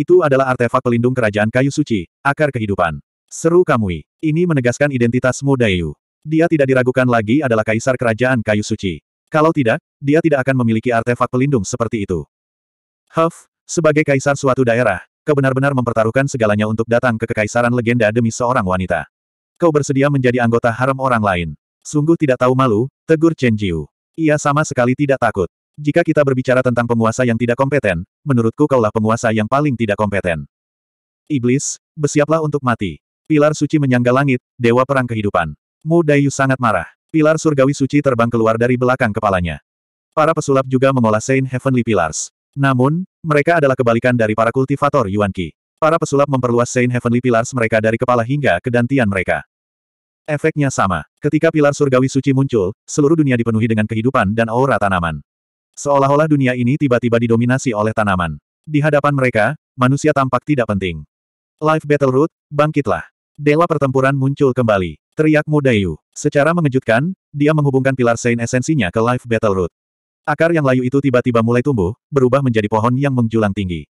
Itu adalah artefak pelindung kerajaan kayu suci, akar kehidupan. Seru Kamui. Ini menegaskan identitas identitasmu Dayu. Dia tidak diragukan lagi adalah kaisar kerajaan kayu suci. Kalau tidak, dia tidak akan memiliki artefak pelindung seperti itu. Huff, sebagai kaisar suatu daerah, kau benar-benar mempertaruhkan segalanya untuk datang ke kekaisaran legenda demi seorang wanita. Kau bersedia menjadi anggota harem orang lain. Sungguh tidak tahu malu, tegur Chen Jiu. Ia sama sekali tidak takut. Jika kita berbicara tentang penguasa yang tidak kompeten, menurutku kaulah penguasa yang paling tidak kompeten. Iblis, bersiaplah untuk mati. Pilar suci menyangga langit, dewa perang kehidupan. Mu Dayu sangat marah. Pilar surgawi suci terbang keluar dari belakang kepalanya. Para pesulap juga mengolah Saint Heavenly Pillars. Namun, mereka adalah kebalikan dari para kultivator Yuan Qi. Para pesulap memperluas Saint Heavenly Pillars mereka dari kepala hingga kedantian mereka. Efeknya sama. Ketika pilar surgawi suci muncul, seluruh dunia dipenuhi dengan kehidupan dan aura tanaman. Seolah-olah dunia ini tiba-tiba didominasi oleh tanaman. Di hadapan mereka, manusia tampak tidak penting. Life Battle Root, bangkitlah. Dewa pertempuran muncul kembali. Teriak muda Secara mengejutkan, dia menghubungkan pilar Saint esensinya ke Life Battle Root. Akar yang layu itu tiba-tiba mulai tumbuh, berubah menjadi pohon yang menjulang tinggi.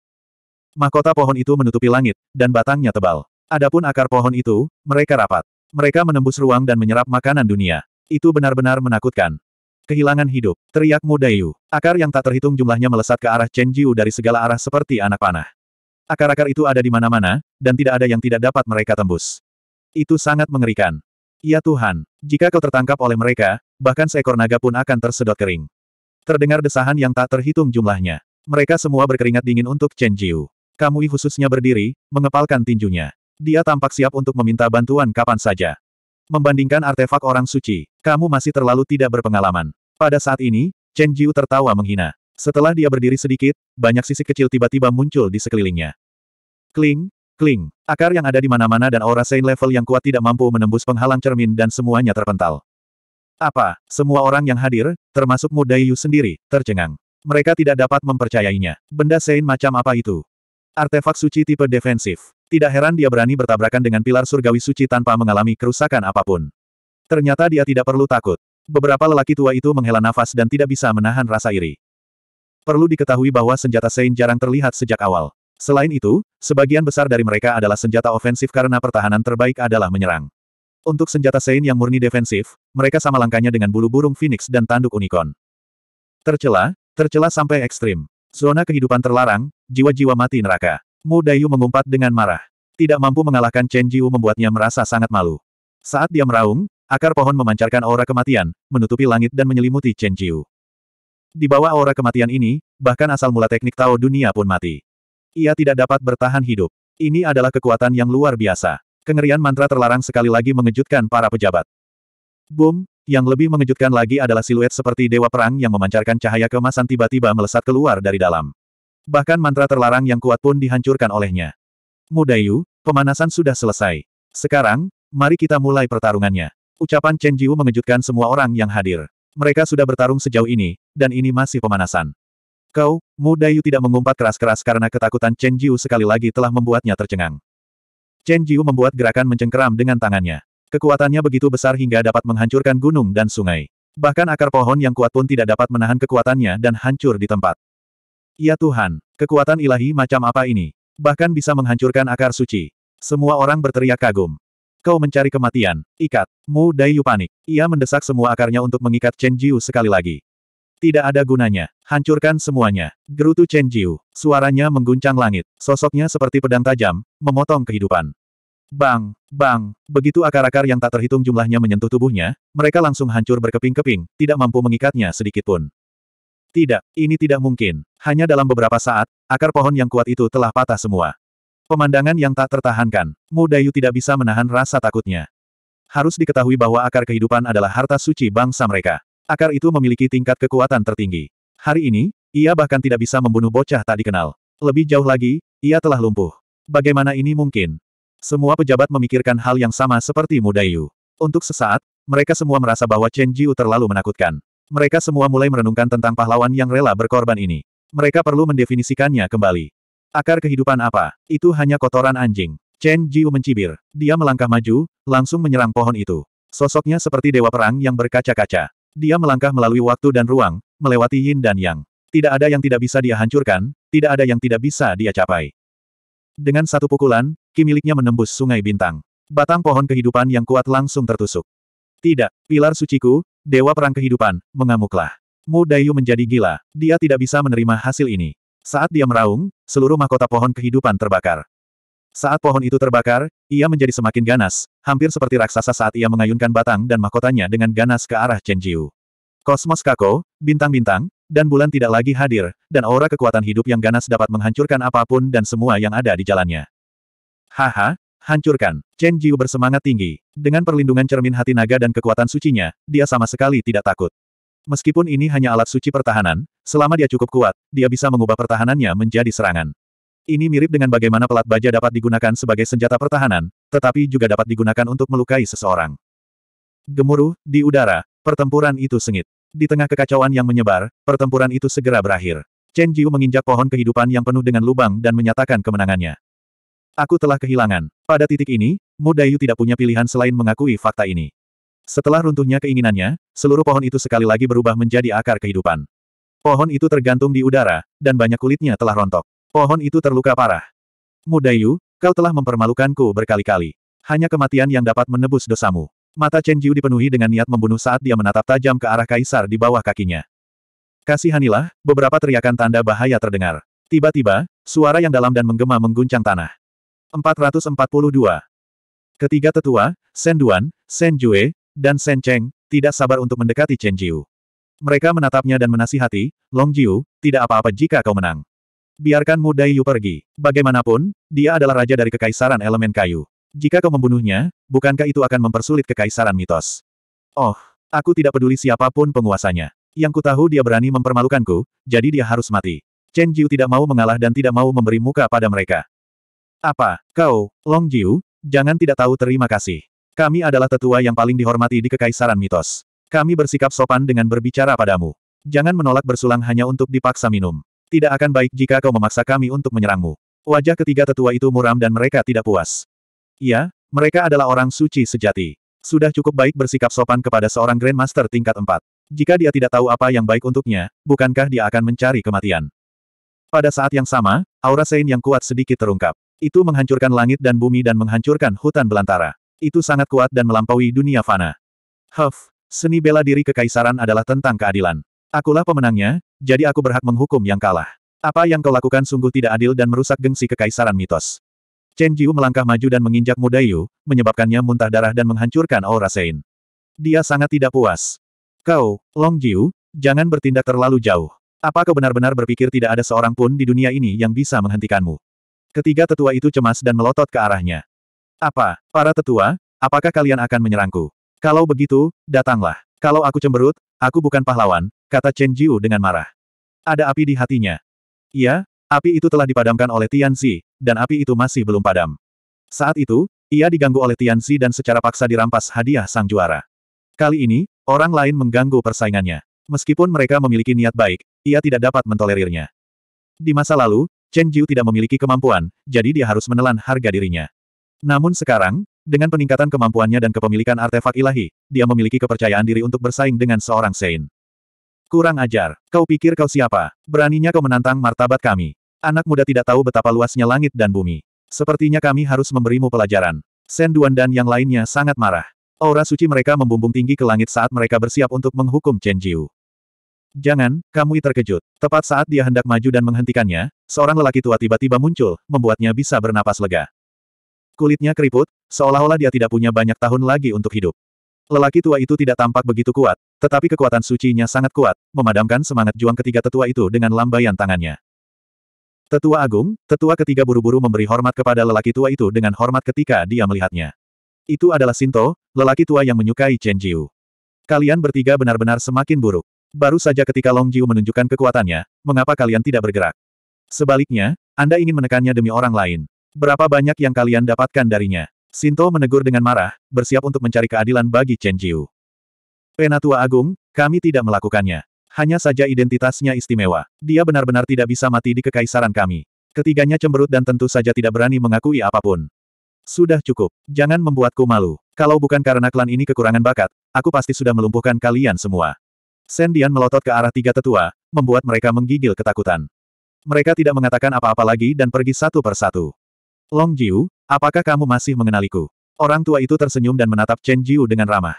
Mahkota pohon itu menutupi langit, dan batangnya tebal. Adapun akar pohon itu, mereka rapat. Mereka menembus ruang dan menyerap makanan dunia. Itu benar-benar menakutkan. Kehilangan hidup, teriak Dayu. Akar yang tak terhitung jumlahnya melesat ke arah Chen Jiu dari segala arah seperti anak panah. Akar-akar itu ada di mana-mana, dan tidak ada yang tidak dapat mereka tembus. Itu sangat mengerikan. Ya Tuhan, jika kau tertangkap oleh mereka, bahkan seekor naga pun akan tersedot kering. Terdengar desahan yang tak terhitung jumlahnya. Mereka semua berkeringat dingin untuk Chen Jiu. Kamui khususnya berdiri, mengepalkan tinjunya. Dia tampak siap untuk meminta bantuan kapan saja. Membandingkan artefak orang suci, kamu masih terlalu tidak berpengalaman. Pada saat ini, Chen Jiu tertawa menghina. Setelah dia berdiri sedikit, banyak sisi kecil tiba-tiba muncul di sekelilingnya. Kling, kling, akar yang ada di mana-mana dan aura Saint level yang kuat tidak mampu menembus penghalang cermin dan semuanya terpental. Apa, semua orang yang hadir, termasuk Mudayu sendiri, tercengang. Mereka tidak dapat mempercayainya. Benda Saint macam apa itu? Artefak suci tipe defensif. Tidak heran dia berani bertabrakan dengan pilar surgawi suci tanpa mengalami kerusakan apapun. Ternyata dia tidak perlu takut. Beberapa lelaki tua itu menghela nafas dan tidak bisa menahan rasa iri. Perlu diketahui bahwa senjata Sein jarang terlihat sejak awal. Selain itu, sebagian besar dari mereka adalah senjata ofensif karena pertahanan terbaik adalah menyerang. Untuk senjata Sein yang murni defensif, mereka sama langkahnya dengan bulu burung phoenix dan tanduk unicorn. Tercela, tercela sampai ekstrim. Zona kehidupan terlarang, jiwa-jiwa mati neraka. Mu Dayu mengumpat dengan marah. Tidak mampu mengalahkan Chen Jiu membuatnya merasa sangat malu. Saat dia meraung, Akar pohon memancarkan aura kematian, menutupi langit dan menyelimuti Chen Jiu. Di bawah aura kematian ini, bahkan asal mula teknik Tao dunia pun mati. Ia tidak dapat bertahan hidup. Ini adalah kekuatan yang luar biasa. Kengerian mantra terlarang sekali lagi mengejutkan para pejabat. Boom, yang lebih mengejutkan lagi adalah siluet seperti dewa perang yang memancarkan cahaya kemasan tiba-tiba melesat keluar dari dalam. Bahkan mantra terlarang yang kuat pun dihancurkan olehnya. Mudayu, pemanasan sudah selesai. Sekarang, mari kita mulai pertarungannya. Ucapan Chen Jiu mengejutkan semua orang yang hadir. Mereka sudah bertarung sejauh ini, dan ini masih pemanasan. Kau, Mu Dayu tidak mengumpat keras-keras karena ketakutan Chen Jiu sekali lagi telah membuatnya tercengang. Chen Jiu membuat gerakan mencengkeram dengan tangannya. Kekuatannya begitu besar hingga dapat menghancurkan gunung dan sungai. Bahkan akar pohon yang kuat pun tidak dapat menahan kekuatannya dan hancur di tempat. Ya Tuhan, kekuatan ilahi macam apa ini? Bahkan bisa menghancurkan akar suci. Semua orang berteriak kagum. Kau mencari kematian, ikat. Mu Daiyu panik. Ia mendesak semua akarnya untuk mengikat Chen Jiu sekali lagi. Tidak ada gunanya. Hancurkan semuanya. Gerutu Chen Jiu. Suaranya mengguncang langit. Sosoknya seperti pedang tajam, memotong kehidupan. Bang, bang, begitu akar-akar yang tak terhitung jumlahnya menyentuh tubuhnya, mereka langsung hancur berkeping-keping, tidak mampu mengikatnya sedikitpun. Tidak, ini tidak mungkin. Hanya dalam beberapa saat, akar pohon yang kuat itu telah patah semua. Pemandangan yang tak tertahankan, Mudayu Dayu tidak bisa menahan rasa takutnya. Harus diketahui bahwa akar kehidupan adalah harta suci bangsa mereka. Akar itu memiliki tingkat kekuatan tertinggi. Hari ini, ia bahkan tidak bisa membunuh bocah tak dikenal. Lebih jauh lagi, ia telah lumpuh. Bagaimana ini mungkin? Semua pejabat memikirkan hal yang sama seperti Mudayu. Dayu. Untuk sesaat, mereka semua merasa bahwa Chen Jiu terlalu menakutkan. Mereka semua mulai merenungkan tentang pahlawan yang rela berkorban ini. Mereka perlu mendefinisikannya kembali. Akar kehidupan apa? Itu hanya kotoran anjing. Chen Jiu mencibir. Dia melangkah maju, langsung menyerang pohon itu. Sosoknya seperti dewa perang yang berkaca-kaca. Dia melangkah melalui waktu dan ruang, melewati yin dan yang. Tidak ada yang tidak bisa dia hancurkan, tidak ada yang tidak bisa dia capai. Dengan satu pukulan, kimiliknya menembus sungai bintang. Batang pohon kehidupan yang kuat langsung tertusuk. Tidak, pilar suciku, dewa perang kehidupan, mengamuklah. Mu Dayu menjadi gila, dia tidak bisa menerima hasil ini. Saat dia meraung, seluruh mahkota pohon kehidupan terbakar. Saat pohon itu terbakar, ia menjadi semakin ganas, hampir seperti raksasa saat ia mengayunkan batang dan mahkotanya dengan ganas ke arah Chen Jiu. Kosmos Kako, bintang-bintang, dan bulan tidak lagi hadir, dan aura kekuatan hidup yang ganas dapat menghancurkan apapun dan semua yang ada di jalannya. Haha, hancurkan. Chen Jiu bersemangat tinggi. Dengan perlindungan cermin hati naga dan kekuatan sucinya, dia sama sekali tidak takut. Meskipun ini hanya alat suci pertahanan, selama dia cukup kuat, dia bisa mengubah pertahanannya menjadi serangan. Ini mirip dengan bagaimana pelat baja dapat digunakan sebagai senjata pertahanan, tetapi juga dapat digunakan untuk melukai seseorang. Gemuruh, di udara, pertempuran itu sengit. Di tengah kekacauan yang menyebar, pertempuran itu segera berakhir. Chen Jiu menginjak pohon kehidupan yang penuh dengan lubang dan menyatakan kemenangannya. Aku telah kehilangan. Pada titik ini, Mu Dayu tidak punya pilihan selain mengakui fakta ini. Setelah runtuhnya keinginannya, seluruh pohon itu sekali lagi berubah menjadi akar kehidupan. Pohon itu tergantung di udara, dan banyak kulitnya telah rontok. Pohon itu terluka parah. Mudayu, kau telah mempermalukanku berkali-kali. Hanya kematian yang dapat menebus dosamu. Mata Chen Jiu dipenuhi dengan niat membunuh saat dia menatap tajam ke arah kaisar di bawah kakinya. Kasihanilah, beberapa teriakan tanda bahaya terdengar. Tiba-tiba, suara yang dalam dan menggema mengguncang tanah. 442. Ketiga tetua, Sen Duan, Sen Jue, dan Shen Cheng, tidak sabar untuk mendekati Chen Jiu. Mereka menatapnya dan menasihati, Long Jiu, tidak apa-apa jika kau menang. Biarkan Mu Dai Yu pergi. Bagaimanapun, dia adalah raja dari kekaisaran elemen kayu. Jika kau membunuhnya, bukankah itu akan mempersulit kekaisaran mitos? Oh, aku tidak peduli siapapun penguasanya. Yang ku tahu dia berani mempermalukanku, jadi dia harus mati. Chen Jiu tidak mau mengalah dan tidak mau memberi muka pada mereka. Apa, kau, Long Jiu, jangan tidak tahu terima kasih. Kami adalah tetua yang paling dihormati di Kekaisaran Mitos. Kami bersikap sopan dengan berbicara padamu. Jangan menolak bersulang hanya untuk dipaksa minum. Tidak akan baik jika kau memaksa kami untuk menyerangmu. Wajah ketiga tetua itu muram dan mereka tidak puas. Iya, mereka adalah orang suci sejati. Sudah cukup baik bersikap sopan kepada seorang Grandmaster tingkat 4. Jika dia tidak tahu apa yang baik untuknya, bukankah dia akan mencari kematian? Pada saat yang sama, aura Sein yang kuat sedikit terungkap. Itu menghancurkan langit dan bumi dan menghancurkan hutan belantara. Itu sangat kuat dan melampaui dunia fana. Huff, seni bela diri kekaisaran adalah tentang keadilan. Akulah pemenangnya, jadi aku berhak menghukum yang kalah. Apa yang kau lakukan sungguh tidak adil dan merusak gengsi kekaisaran mitos. Chen Jiu melangkah maju dan menginjak Mudayu, menyebabkannya muntah darah dan menghancurkan aura Sein. Dia sangat tidak puas. Kau, Long Jiu, jangan bertindak terlalu jauh. Apa kau benar-benar berpikir tidak ada seorang pun di dunia ini yang bisa menghentikanmu? Ketiga tetua itu cemas dan melotot ke arahnya. Apa, para tetua, apakah kalian akan menyerangku? Kalau begitu, datanglah. Kalau aku cemberut, aku bukan pahlawan, kata Chen Jiu dengan marah. Ada api di hatinya. Iya, api itu telah dipadamkan oleh Tian Xi, dan api itu masih belum padam. Saat itu, ia diganggu oleh Tian Xi dan secara paksa dirampas hadiah sang juara. Kali ini, orang lain mengganggu persaingannya. Meskipun mereka memiliki niat baik, ia tidak dapat mentolerirnya. Di masa lalu, Chen Jiu tidak memiliki kemampuan, jadi dia harus menelan harga dirinya. Namun sekarang, dengan peningkatan kemampuannya dan kepemilikan artefak ilahi, dia memiliki kepercayaan diri untuk bersaing dengan seorang Sein. Kurang ajar, kau pikir kau siapa? Beraninya kau menantang martabat kami. Anak muda tidak tahu betapa luasnya langit dan bumi. Sepertinya kami harus memberimu pelajaran. Sen Duan dan yang lainnya sangat marah. Aura suci mereka membumbung tinggi ke langit saat mereka bersiap untuk menghukum Chen Jiu. Jangan, kamu terkejut. Tepat saat dia hendak maju dan menghentikannya, seorang lelaki tua tiba-tiba muncul, membuatnya bisa bernapas lega. Kulitnya keriput, seolah-olah dia tidak punya banyak tahun lagi untuk hidup. Lelaki tua itu tidak tampak begitu kuat, tetapi kekuatan sucinya sangat kuat, memadamkan semangat juang ketiga tetua itu dengan lambaian tangannya. Tetua Agung, tetua ketiga buru-buru memberi hormat kepada lelaki tua itu dengan hormat ketika dia melihatnya. Itu adalah Sinto, lelaki tua yang menyukai Chen Jiu. Kalian bertiga benar-benar semakin buruk. Baru saja ketika Long Jiu menunjukkan kekuatannya, mengapa kalian tidak bergerak? Sebaliknya, Anda ingin menekannya demi orang lain. Berapa banyak yang kalian dapatkan darinya? Sinto menegur dengan marah, bersiap untuk mencari keadilan bagi Chen Jiu. Penatua Agung, kami tidak melakukannya. Hanya saja identitasnya istimewa. Dia benar-benar tidak bisa mati di kekaisaran kami. Ketiganya cemberut dan tentu saja tidak berani mengakui apapun. Sudah cukup. Jangan membuatku malu. Kalau bukan karena klan ini kekurangan bakat, aku pasti sudah melumpuhkan kalian semua. Sendian melotot ke arah tiga tetua, membuat mereka menggigil ketakutan. Mereka tidak mengatakan apa-apa lagi dan pergi satu persatu. Long Jiu, apakah kamu masih mengenaliku? Orang tua itu tersenyum dan menatap Chen Jiu dengan ramah.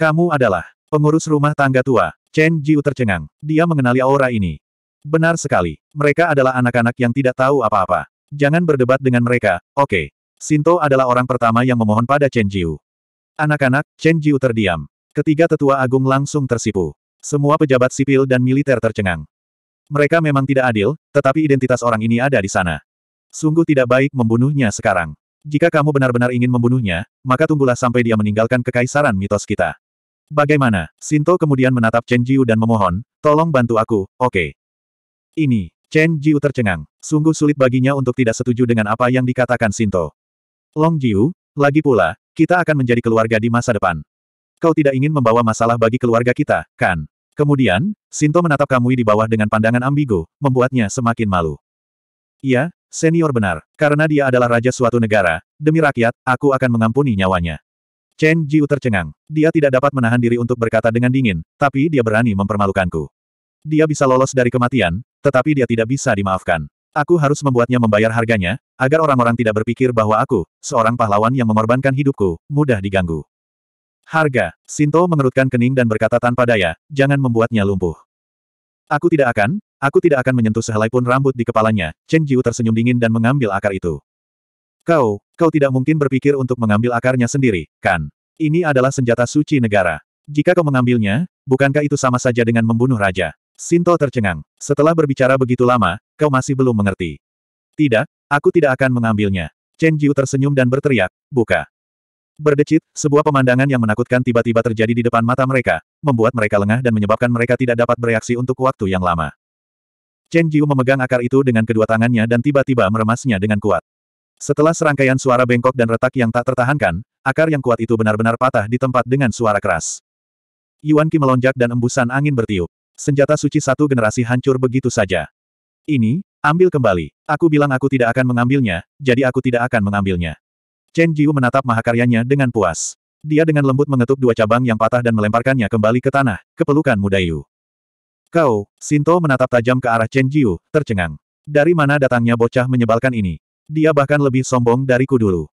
Kamu adalah pengurus rumah tangga tua. Chen Jiu tercengang. Dia mengenali aura ini. Benar sekali. Mereka adalah anak-anak yang tidak tahu apa-apa. Jangan berdebat dengan mereka, oke. Okay. Sinto adalah orang pertama yang memohon pada Chen Jiu. Anak-anak, Chen Jiu terdiam. Ketiga tetua agung langsung tersipu. Semua pejabat sipil dan militer tercengang. Mereka memang tidak adil, tetapi identitas orang ini ada di sana. Sungguh tidak baik membunuhnya sekarang. Jika kamu benar-benar ingin membunuhnya, maka tunggulah sampai dia meninggalkan kekaisaran mitos kita. Bagaimana? Sinto kemudian menatap Chen Jiu dan memohon, tolong bantu aku, oke. Okay. Ini, Chen Jiu tercengang. Sungguh sulit baginya untuk tidak setuju dengan apa yang dikatakan Sinto. Long Jiu, lagi pula, kita akan menjadi keluarga di masa depan. Kau tidak ingin membawa masalah bagi keluarga kita, kan? Kemudian, Sinto menatap Kamui di bawah dengan pandangan ambigu, membuatnya semakin malu. Iya, Senior benar, karena dia adalah raja suatu negara, demi rakyat, aku akan mengampuni nyawanya. Chen Jiu tercengang. Dia tidak dapat menahan diri untuk berkata dengan dingin, tapi dia berani mempermalukanku. Dia bisa lolos dari kematian, tetapi dia tidak bisa dimaafkan. Aku harus membuatnya membayar harganya, agar orang-orang tidak berpikir bahwa aku, seorang pahlawan yang mengorbankan hidupku, mudah diganggu. Harga, Sinto mengerutkan kening dan berkata tanpa daya, jangan membuatnya lumpuh. Aku tidak akan, Aku tidak akan menyentuh sehelai pun rambut di kepalanya, Chen Jiu tersenyum dingin dan mengambil akar itu. Kau, kau tidak mungkin berpikir untuk mengambil akarnya sendiri, kan? Ini adalah senjata suci negara. Jika kau mengambilnya, bukankah itu sama saja dengan membunuh raja? Sinto tercengang. Setelah berbicara begitu lama, kau masih belum mengerti. Tidak, aku tidak akan mengambilnya. Chen Jiu tersenyum dan berteriak, buka. Berdecit, sebuah pemandangan yang menakutkan tiba-tiba terjadi di depan mata mereka, membuat mereka lengah dan menyebabkan mereka tidak dapat bereaksi untuk waktu yang lama. Chen Jiu memegang akar itu dengan kedua tangannya dan tiba-tiba meremasnya dengan kuat. Setelah serangkaian suara bengkok dan retak yang tak tertahankan, akar yang kuat itu benar-benar patah di tempat dengan suara keras. Yuan Qi melonjak dan embusan angin bertiup. Senjata suci satu generasi hancur begitu saja. Ini, ambil kembali. Aku bilang aku tidak akan mengambilnya, jadi aku tidak akan mengambilnya. Chen Jiu menatap mahakaryanya dengan puas. Dia dengan lembut mengetuk dua cabang yang patah dan melemparkannya kembali ke tanah, ke pelukan Mudayu. Kau, Sinto menatap tajam ke arah Chen Jiu, tercengang. Dari mana datangnya bocah menyebalkan ini? Dia bahkan lebih sombong dariku dulu.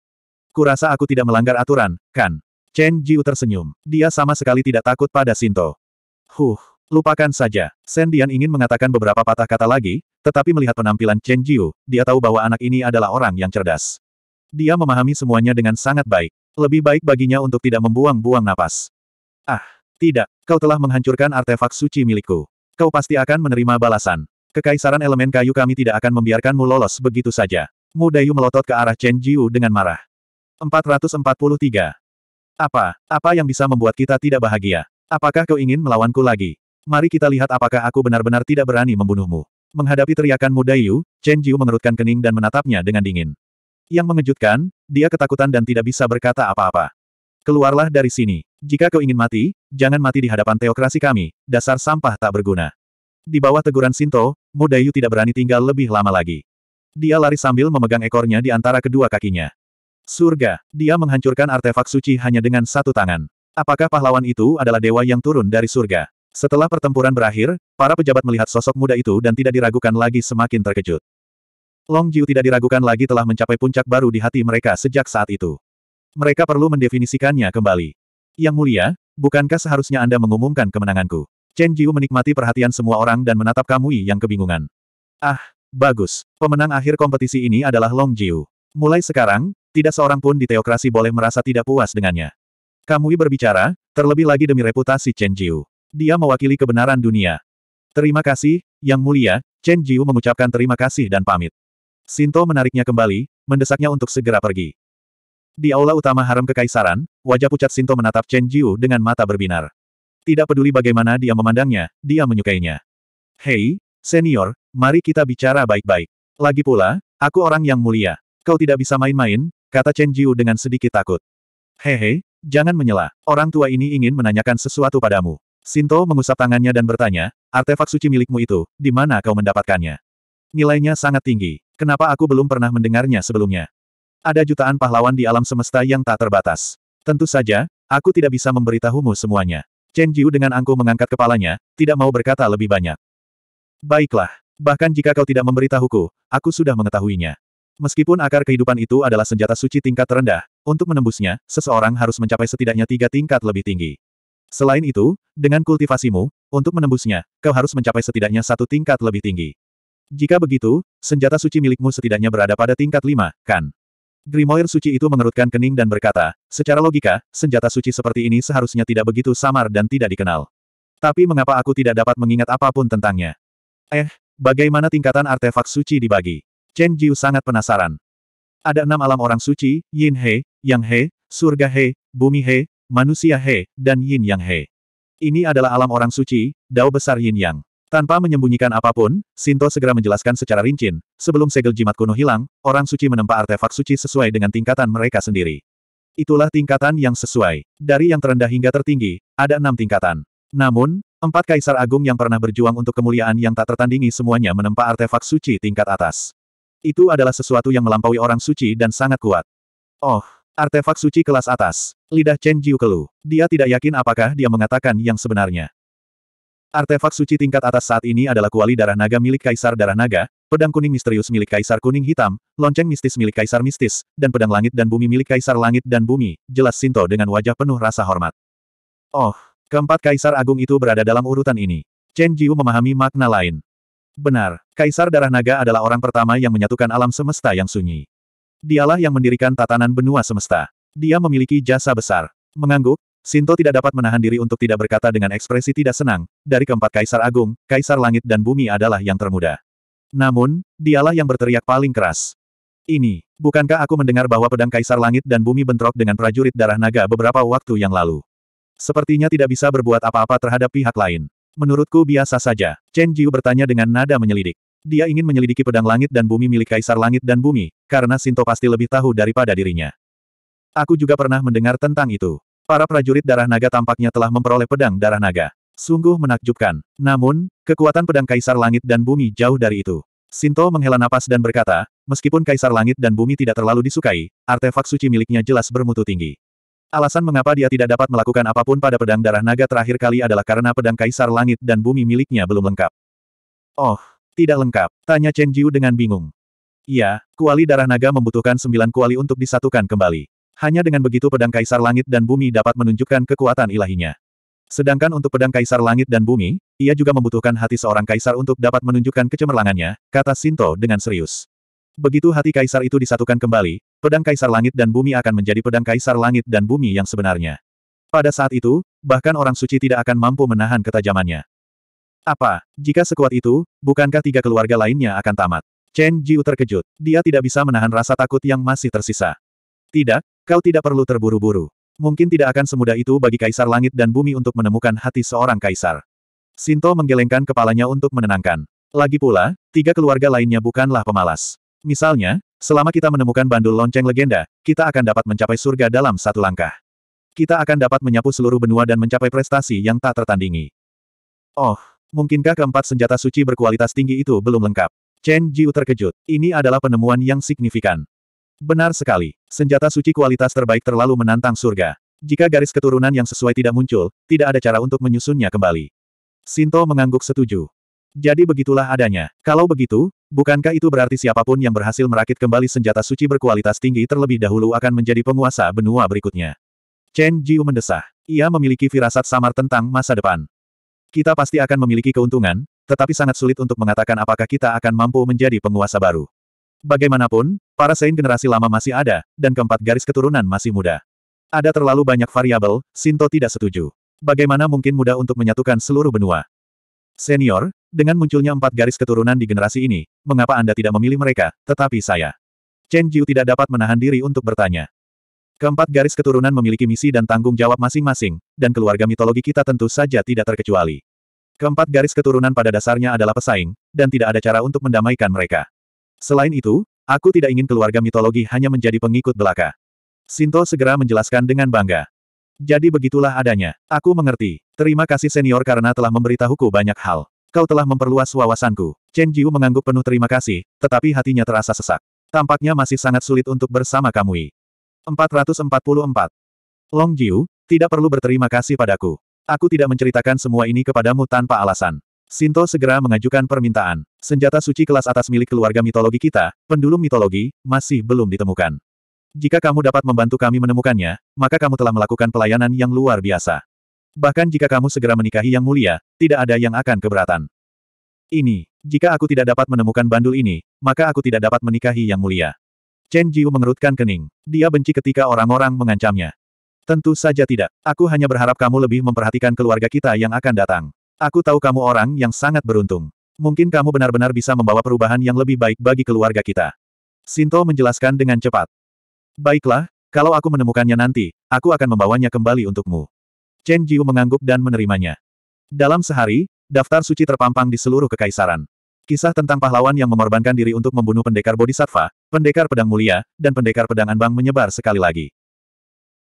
Kurasa aku tidak melanggar aturan, kan? Chen Jiu tersenyum. Dia sama sekali tidak takut pada Sinto. Huh, lupakan saja. Shen Dian ingin mengatakan beberapa patah kata lagi, tetapi melihat penampilan Chen Jiu, dia tahu bahwa anak ini adalah orang yang cerdas. Dia memahami semuanya dengan sangat baik. Lebih baik baginya untuk tidak membuang-buang napas. Ah, tidak, kau telah menghancurkan artefak suci milikku. Kau pasti akan menerima balasan. Kekaisaran elemen kayu kami tidak akan membiarkanmu lolos begitu saja. Mu Dayu melotot ke arah Chen Jiu dengan marah. 443. Apa, apa yang bisa membuat kita tidak bahagia? Apakah kau ingin melawanku lagi? Mari kita lihat apakah aku benar-benar tidak berani membunuhmu. Menghadapi teriakan Mu Dayu, Chen Jiu mengerutkan kening dan menatapnya dengan dingin. Yang mengejutkan, dia ketakutan dan tidak bisa berkata apa-apa. Keluarlah dari sini jika kau ingin mati, jangan mati di hadapan teokrasi kami, dasar sampah tak berguna. Di bawah teguran Sinto, Mudayu tidak berani tinggal lebih lama lagi. Dia lari sambil memegang ekornya di antara kedua kakinya. Surga, dia menghancurkan artefak suci hanya dengan satu tangan. Apakah pahlawan itu adalah dewa yang turun dari surga? Setelah pertempuran berakhir, para pejabat melihat sosok muda itu dan tidak diragukan lagi semakin terkejut. Long Jiu tidak diragukan lagi telah mencapai puncak baru di hati mereka sejak saat itu. Mereka perlu mendefinisikannya kembali. Yang mulia, bukankah seharusnya Anda mengumumkan kemenanganku? Chen Jiu menikmati perhatian semua orang dan menatap Kamui yang kebingungan. Ah, bagus. Pemenang akhir kompetisi ini adalah Long Jiu. Mulai sekarang, tidak seorang pun di teokrasi boleh merasa tidak puas dengannya. Kamui berbicara, terlebih lagi demi reputasi Chen Jiu. Dia mewakili kebenaran dunia. Terima kasih, Yang Mulia, Chen Jiu mengucapkan terima kasih dan pamit. Sinto menariknya kembali, mendesaknya untuk segera pergi. Di aula utama harem kekaisaran, wajah pucat Sinto menatap Chen Jiu dengan mata berbinar. Tidak peduli bagaimana dia memandangnya, dia menyukainya. Hei, senior, mari kita bicara baik-baik. Lagi pula, aku orang yang mulia. Kau tidak bisa main-main, kata Chen Jiu dengan sedikit takut. Hehe, jangan menyela. Orang tua ini ingin menanyakan sesuatu padamu. Sinto mengusap tangannya dan bertanya, artefak suci milikmu itu, di mana kau mendapatkannya? Nilainya sangat tinggi. Kenapa aku belum pernah mendengarnya sebelumnya? Ada jutaan pahlawan di alam semesta yang tak terbatas. Tentu saja, aku tidak bisa memberitahumu semuanya. Chen Jiu dengan angkuh mengangkat kepalanya, tidak mau berkata lebih banyak. Baiklah, bahkan jika kau tidak memberitahuku, aku sudah mengetahuinya. Meskipun akar kehidupan itu adalah senjata suci tingkat terendah, untuk menembusnya, seseorang harus mencapai setidaknya tiga tingkat lebih tinggi. Selain itu, dengan kultivasimu, untuk menembusnya, kau harus mencapai setidaknya satu tingkat lebih tinggi. Jika begitu, senjata suci milikmu setidaknya berada pada tingkat lima, kan? Grimoire suci itu mengerutkan kening dan berkata, secara logika, senjata suci seperti ini seharusnya tidak begitu samar dan tidak dikenal. Tapi mengapa aku tidak dapat mengingat apapun tentangnya? Eh, bagaimana tingkatan artefak suci dibagi? Chen Jiu sangat penasaran. Ada enam alam orang suci, Yin He, Yang He, Surga He, Bumi He, Manusia He, dan Yin Yang He. Ini adalah alam orang suci, Dao Besar Yin Yang. Tanpa menyembunyikan apapun, Sinto segera menjelaskan secara rinci. sebelum segel jimat kuno hilang, orang suci menempa artefak suci sesuai dengan tingkatan mereka sendiri. Itulah tingkatan yang sesuai. Dari yang terendah hingga tertinggi, ada enam tingkatan. Namun, empat kaisar agung yang pernah berjuang untuk kemuliaan yang tak tertandingi semuanya menempa artefak suci tingkat atas. Itu adalah sesuatu yang melampaui orang suci dan sangat kuat. Oh, artefak suci kelas atas. Lidah Chen Jiu keluh. Dia tidak yakin apakah dia mengatakan yang sebenarnya. Artefak suci tingkat atas saat ini adalah kuali darah naga milik Kaisar Darah Naga, pedang kuning misterius milik Kaisar Kuning Hitam, lonceng mistis milik Kaisar Mistis, dan pedang langit dan bumi milik Kaisar Langit dan Bumi, jelas Sinto dengan wajah penuh rasa hormat. Oh, keempat Kaisar Agung itu berada dalam urutan ini. Chen Jiu memahami makna lain. Benar, Kaisar Darah Naga adalah orang pertama yang menyatukan alam semesta yang sunyi. Dialah yang mendirikan tatanan benua semesta. Dia memiliki jasa besar. Mengangguk, Sinto tidak dapat menahan diri untuk tidak berkata dengan ekspresi tidak senang, dari keempat kaisar agung, kaisar langit dan bumi adalah yang termuda. Namun, dialah yang berteriak paling keras. Ini, bukankah aku mendengar bahwa pedang kaisar langit dan bumi bentrok dengan prajurit darah naga beberapa waktu yang lalu? Sepertinya tidak bisa berbuat apa-apa terhadap pihak lain. Menurutku biasa saja, Chen Jiu bertanya dengan nada menyelidik. Dia ingin menyelidiki pedang langit dan bumi milik kaisar langit dan bumi, karena Sinto pasti lebih tahu daripada dirinya. Aku juga pernah mendengar tentang itu. Para prajurit darah naga tampaknya telah memperoleh pedang darah naga. Sungguh menakjubkan. Namun, kekuatan pedang Kaisar Langit dan Bumi jauh dari itu. Sinto menghela napas dan berkata, meskipun Kaisar Langit dan Bumi tidak terlalu disukai, artefak suci miliknya jelas bermutu tinggi. Alasan mengapa dia tidak dapat melakukan apapun pada pedang darah naga terakhir kali adalah karena pedang Kaisar Langit dan Bumi miliknya belum lengkap. Oh, tidak lengkap, tanya Chen Jiu dengan bingung. Ya, kuali darah naga membutuhkan sembilan kuali untuk disatukan kembali. Hanya dengan begitu pedang kaisar langit dan bumi dapat menunjukkan kekuatan ilahinya. Sedangkan untuk pedang kaisar langit dan bumi, ia juga membutuhkan hati seorang kaisar untuk dapat menunjukkan kecemerlangannya, kata Sinto dengan serius. Begitu hati kaisar itu disatukan kembali, pedang kaisar langit dan bumi akan menjadi pedang kaisar langit dan bumi yang sebenarnya. Pada saat itu, bahkan orang suci tidak akan mampu menahan ketajamannya. Apa, jika sekuat itu, bukankah tiga keluarga lainnya akan tamat? Chen Jiu terkejut. Dia tidak bisa menahan rasa takut yang masih tersisa. Tidak, Kau tidak perlu terburu-buru. Mungkin tidak akan semudah itu bagi kaisar langit dan bumi untuk menemukan hati seorang kaisar. Sinto menggelengkan kepalanya untuk menenangkan. Lagi pula, tiga keluarga lainnya bukanlah pemalas. Misalnya, selama kita menemukan bandul lonceng legenda, kita akan dapat mencapai surga dalam satu langkah. Kita akan dapat menyapu seluruh benua dan mencapai prestasi yang tak tertandingi. Oh, mungkinkah keempat senjata suci berkualitas tinggi itu belum lengkap? Chen Jiu terkejut. Ini adalah penemuan yang signifikan. Benar sekali. Senjata suci kualitas terbaik terlalu menantang surga. Jika garis keturunan yang sesuai tidak muncul, tidak ada cara untuk menyusunnya kembali. Sinto mengangguk setuju. Jadi begitulah adanya. Kalau begitu, bukankah itu berarti siapapun yang berhasil merakit kembali senjata suci berkualitas tinggi terlebih dahulu akan menjadi penguasa benua berikutnya? Chen Jiu mendesah. Ia memiliki firasat samar tentang masa depan. Kita pasti akan memiliki keuntungan, tetapi sangat sulit untuk mengatakan apakah kita akan mampu menjadi penguasa baru. Bagaimanapun, para Saint generasi lama masih ada, dan keempat garis keturunan masih muda. Ada terlalu banyak variabel, Sinto tidak setuju. Bagaimana mungkin mudah untuk menyatukan seluruh benua? Senior, dengan munculnya empat garis keturunan di generasi ini, mengapa Anda tidak memilih mereka, tetapi saya? Chen Jiu tidak dapat menahan diri untuk bertanya. Keempat garis keturunan memiliki misi dan tanggung jawab masing-masing, dan keluarga mitologi kita tentu saja tidak terkecuali. Keempat garis keturunan pada dasarnya adalah pesaing, dan tidak ada cara untuk mendamaikan mereka. Selain itu, aku tidak ingin keluarga mitologi hanya menjadi pengikut belaka. Sinto segera menjelaskan dengan bangga. Jadi begitulah adanya. Aku mengerti. Terima kasih senior karena telah memberitahuku banyak hal. Kau telah memperluas wawasanku. Chen Jiu mengangguk penuh terima kasih, tetapi hatinya terasa sesak. Tampaknya masih sangat sulit untuk bersama Kamui. 444. Long Jiu, tidak perlu berterima kasih padaku. Aku tidak menceritakan semua ini kepadamu tanpa alasan. Sinto segera mengajukan permintaan. Senjata suci kelas atas milik keluarga mitologi kita, pendulum mitologi, masih belum ditemukan. Jika kamu dapat membantu kami menemukannya, maka kamu telah melakukan pelayanan yang luar biasa. Bahkan jika kamu segera menikahi yang mulia, tidak ada yang akan keberatan. Ini, jika aku tidak dapat menemukan bandul ini, maka aku tidak dapat menikahi yang mulia. Chen Jiu mengerutkan kening. Dia benci ketika orang-orang mengancamnya. Tentu saja tidak. Aku hanya berharap kamu lebih memperhatikan keluarga kita yang akan datang. Aku tahu kamu orang yang sangat beruntung. Mungkin kamu benar-benar bisa membawa perubahan yang lebih baik bagi keluarga kita. Sinto menjelaskan dengan cepat. Baiklah, kalau aku menemukannya nanti, aku akan membawanya kembali untukmu. Chen Jiu mengangguk dan menerimanya. Dalam sehari, daftar suci terpampang di seluruh kekaisaran. Kisah tentang pahlawan yang mengorbankan diri untuk membunuh pendekar bodhisattva, pendekar pedang mulia, dan pendekar pedang anbang menyebar sekali lagi.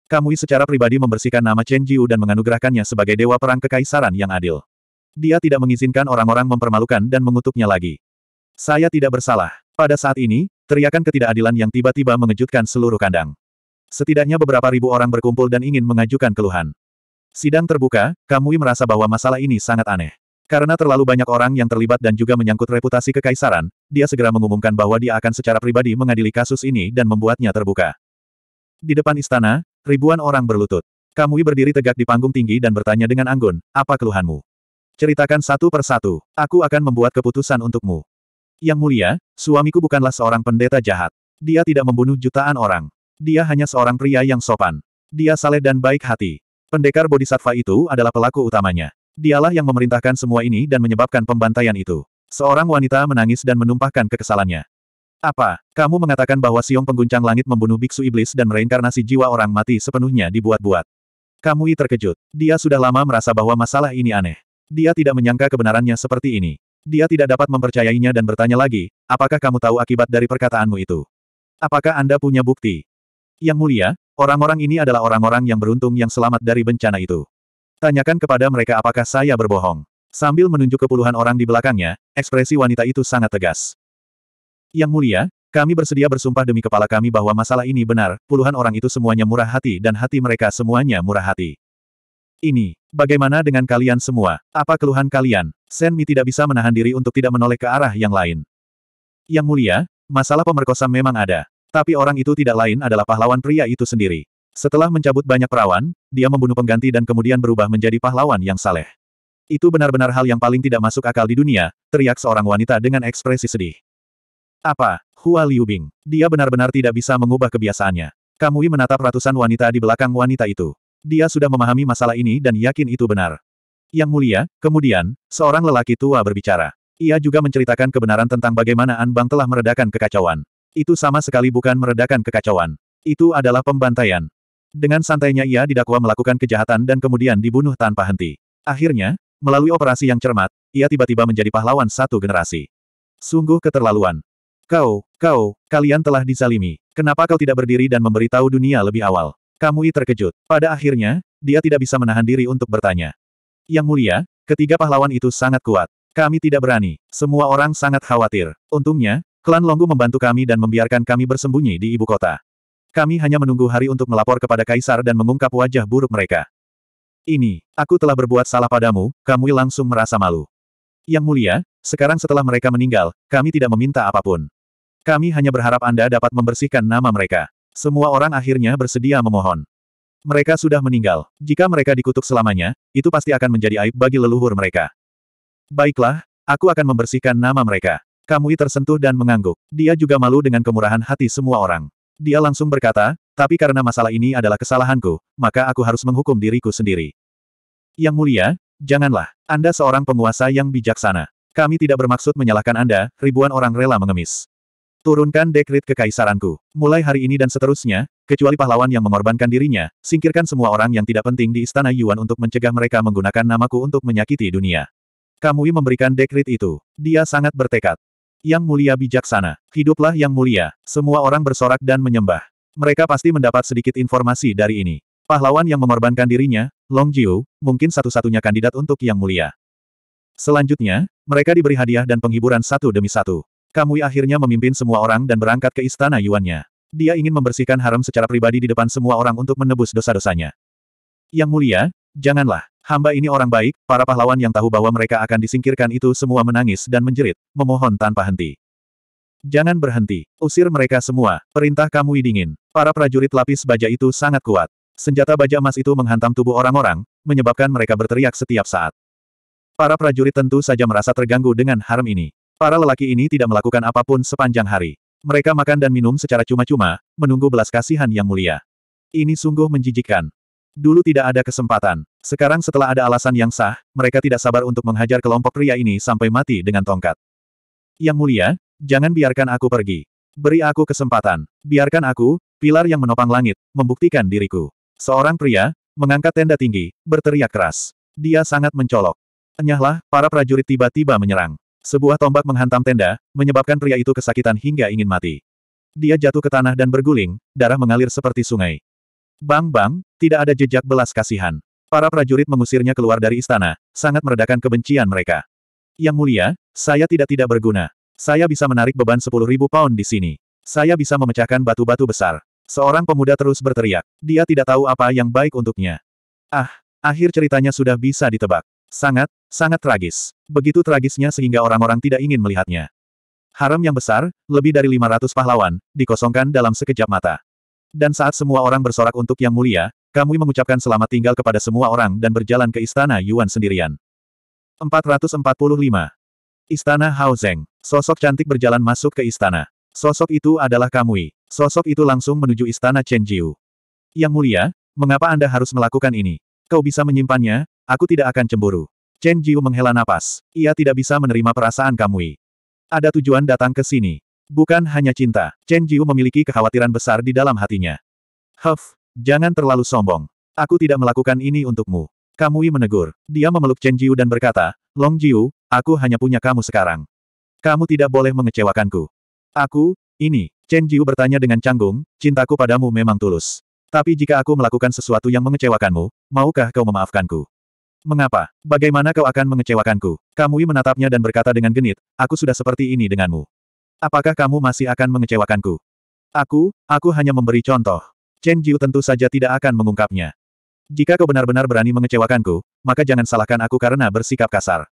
Kamui secara pribadi membersihkan nama Chen Jiu dan menganugerahkannya sebagai dewa perang kekaisaran yang adil. Dia tidak mengizinkan orang-orang mempermalukan dan mengutuknya lagi. Saya tidak bersalah. Pada saat ini, teriakan ketidakadilan yang tiba-tiba mengejutkan seluruh kandang. Setidaknya beberapa ribu orang berkumpul dan ingin mengajukan keluhan. Sidang terbuka, Kamui merasa bahwa masalah ini sangat aneh. Karena terlalu banyak orang yang terlibat dan juga menyangkut reputasi kekaisaran, dia segera mengumumkan bahwa dia akan secara pribadi mengadili kasus ini dan membuatnya terbuka. Di depan istana, Ribuan orang berlutut. Kamui berdiri tegak di panggung tinggi dan bertanya dengan anggun, apa keluhanmu? Ceritakan satu persatu, aku akan membuat keputusan untukmu. Yang mulia, suamiku bukanlah seorang pendeta jahat. Dia tidak membunuh jutaan orang. Dia hanya seorang pria yang sopan. Dia saleh dan baik hati. Pendekar Bodhisattva itu adalah pelaku utamanya. Dialah yang memerintahkan semua ini dan menyebabkan pembantaian itu. Seorang wanita menangis dan menumpahkan kekesalannya. Apa, kamu mengatakan bahwa Siung Pengguncang Langit membunuh Biksu Iblis dan mereinkarnasi jiwa orang mati sepenuhnya dibuat-buat? Kamui terkejut. Dia sudah lama merasa bahwa masalah ini aneh. Dia tidak menyangka kebenarannya seperti ini. Dia tidak dapat mempercayainya dan bertanya lagi, apakah kamu tahu akibat dari perkataanmu itu? Apakah Anda punya bukti? Yang mulia, orang-orang ini adalah orang-orang yang beruntung yang selamat dari bencana itu. Tanyakan kepada mereka apakah saya berbohong. Sambil menunjuk ke puluhan orang di belakangnya, ekspresi wanita itu sangat tegas. Yang mulia, kami bersedia bersumpah demi kepala kami bahwa masalah ini benar, puluhan orang itu semuanya murah hati dan hati mereka semuanya murah hati. Ini, bagaimana dengan kalian semua? Apa keluhan kalian? Senmi tidak bisa menahan diri untuk tidak menoleh ke arah yang lain. Yang mulia, masalah pemerkosa memang ada. Tapi orang itu tidak lain adalah pahlawan pria itu sendiri. Setelah mencabut banyak perawan, dia membunuh pengganti dan kemudian berubah menjadi pahlawan yang saleh. Itu benar-benar hal yang paling tidak masuk akal di dunia, teriak seorang wanita dengan ekspresi sedih. Apa? Hua Liubing. Dia benar-benar tidak bisa mengubah kebiasaannya. Kamui menatap ratusan wanita di belakang wanita itu. Dia sudah memahami masalah ini dan yakin itu benar. Yang mulia, kemudian, seorang lelaki tua berbicara. Ia juga menceritakan kebenaran tentang bagaimana Anbang telah meredakan kekacauan. Itu sama sekali bukan meredakan kekacauan. Itu adalah pembantaian. Dengan santainya ia didakwa melakukan kejahatan dan kemudian dibunuh tanpa henti. Akhirnya, melalui operasi yang cermat, ia tiba-tiba menjadi pahlawan satu generasi. Sungguh keterlaluan. Kau, kau, kalian telah dizalimi. Kenapa kau tidak berdiri dan memberitahu dunia lebih awal? Kamui terkejut. Pada akhirnya, dia tidak bisa menahan diri untuk bertanya. Yang mulia, ketiga pahlawan itu sangat kuat. Kami tidak berani. Semua orang sangat khawatir. Untungnya, klan Longgu membantu kami dan membiarkan kami bersembunyi di ibu kota. Kami hanya menunggu hari untuk melapor kepada Kaisar dan mengungkap wajah buruk mereka. Ini, aku telah berbuat salah padamu, Kamui langsung merasa malu. Yang mulia, sekarang setelah mereka meninggal, kami tidak meminta apapun. Kami hanya berharap Anda dapat membersihkan nama mereka. Semua orang akhirnya bersedia memohon. Mereka sudah meninggal. Jika mereka dikutuk selamanya, itu pasti akan menjadi aib bagi leluhur mereka. Baiklah, aku akan membersihkan nama mereka. Kamui tersentuh dan mengangguk. Dia juga malu dengan kemurahan hati semua orang. Dia langsung berkata, tapi karena masalah ini adalah kesalahanku, maka aku harus menghukum diriku sendiri. Yang mulia, janganlah. Anda seorang penguasa yang bijaksana. Kami tidak bermaksud menyalahkan Anda, ribuan orang rela mengemis. Turunkan dekrit kekaisaranku. Mulai hari ini dan seterusnya, kecuali pahlawan yang mengorbankan dirinya, singkirkan semua orang yang tidak penting di Istana Yuan untuk mencegah mereka menggunakan namaku untuk menyakiti dunia. Kamui memberikan dekrit itu. Dia sangat bertekad. Yang mulia bijaksana. Hiduplah yang mulia. Semua orang bersorak dan menyembah. Mereka pasti mendapat sedikit informasi dari ini. Pahlawan yang mengorbankan dirinya, Long Jiu, mungkin satu-satunya kandidat untuk yang mulia. Selanjutnya, mereka diberi hadiah dan penghiburan satu demi satu. Kamui akhirnya memimpin semua orang dan berangkat ke istana Yuannya. Dia ingin membersihkan harem secara pribadi di depan semua orang untuk menebus dosa-dosanya. Yang mulia, janganlah. Hamba ini orang baik, para pahlawan yang tahu bahwa mereka akan disingkirkan itu semua menangis dan menjerit, memohon tanpa henti. Jangan berhenti. Usir mereka semua. Perintah Kamui dingin. Para prajurit lapis baja itu sangat kuat. Senjata baja emas itu menghantam tubuh orang-orang, menyebabkan mereka berteriak setiap saat. Para prajurit tentu saja merasa terganggu dengan harem ini. Para lelaki ini tidak melakukan apapun sepanjang hari. Mereka makan dan minum secara cuma-cuma, menunggu belas kasihan yang mulia. Ini sungguh menjijikkan. Dulu tidak ada kesempatan. Sekarang setelah ada alasan yang sah, mereka tidak sabar untuk menghajar kelompok pria ini sampai mati dengan tongkat. Yang mulia, jangan biarkan aku pergi. Beri aku kesempatan. Biarkan aku, pilar yang menopang langit, membuktikan diriku. Seorang pria, mengangkat tenda tinggi, berteriak keras. Dia sangat mencolok. Enyahlah, para prajurit tiba-tiba menyerang. Sebuah tombak menghantam tenda, menyebabkan pria itu kesakitan hingga ingin mati. Dia jatuh ke tanah dan berguling, darah mengalir seperti sungai. Bang-bang, tidak ada jejak belas kasihan. Para prajurit mengusirnya keluar dari istana, sangat meredakan kebencian mereka. Yang mulia, saya tidak-tidak berguna. Saya bisa menarik beban sepuluh ribu pound di sini. Saya bisa memecahkan batu-batu besar. Seorang pemuda terus berteriak. Dia tidak tahu apa yang baik untuknya. Ah, akhir ceritanya sudah bisa ditebak. Sangat, sangat tragis. Begitu tragisnya sehingga orang-orang tidak ingin melihatnya. Haram yang besar, lebih dari 500 pahlawan, dikosongkan dalam sekejap mata. Dan saat semua orang bersorak untuk Yang Mulia, Kamui mengucapkan selamat tinggal kepada semua orang dan berjalan ke istana Yuan sendirian. 445. Istana Haozeng. Sosok cantik berjalan masuk ke istana. Sosok itu adalah Kamui. Sosok itu langsung menuju istana Chen Jiu. Yang Mulia, mengapa Anda harus melakukan ini? Kau bisa menyimpannya, Aku tidak akan cemburu. Chen Jiu menghela napas. Ia tidak bisa menerima perasaan Kamui. Ada tujuan datang ke sini. Bukan hanya cinta. Chen Jiu memiliki kekhawatiran besar di dalam hatinya. Huff, jangan terlalu sombong. Aku tidak melakukan ini untukmu. Kamui menegur. Dia memeluk Chen Jiu dan berkata, Long Jiu, aku hanya punya kamu sekarang. Kamu tidak boleh mengecewakanku. Aku, ini, Chen Jiu bertanya dengan canggung, cintaku padamu memang tulus. Tapi jika aku melakukan sesuatu yang mengecewakanmu, maukah kau memaafkanku? Mengapa? Bagaimana kau akan mengecewakanku? Kamui menatapnya dan berkata dengan genit, aku sudah seperti ini denganmu. Apakah kamu masih akan mengecewakanku? Aku, aku hanya memberi contoh. Chen Jiu tentu saja tidak akan mengungkapnya. Jika kau benar-benar berani mengecewakanku, maka jangan salahkan aku karena bersikap kasar.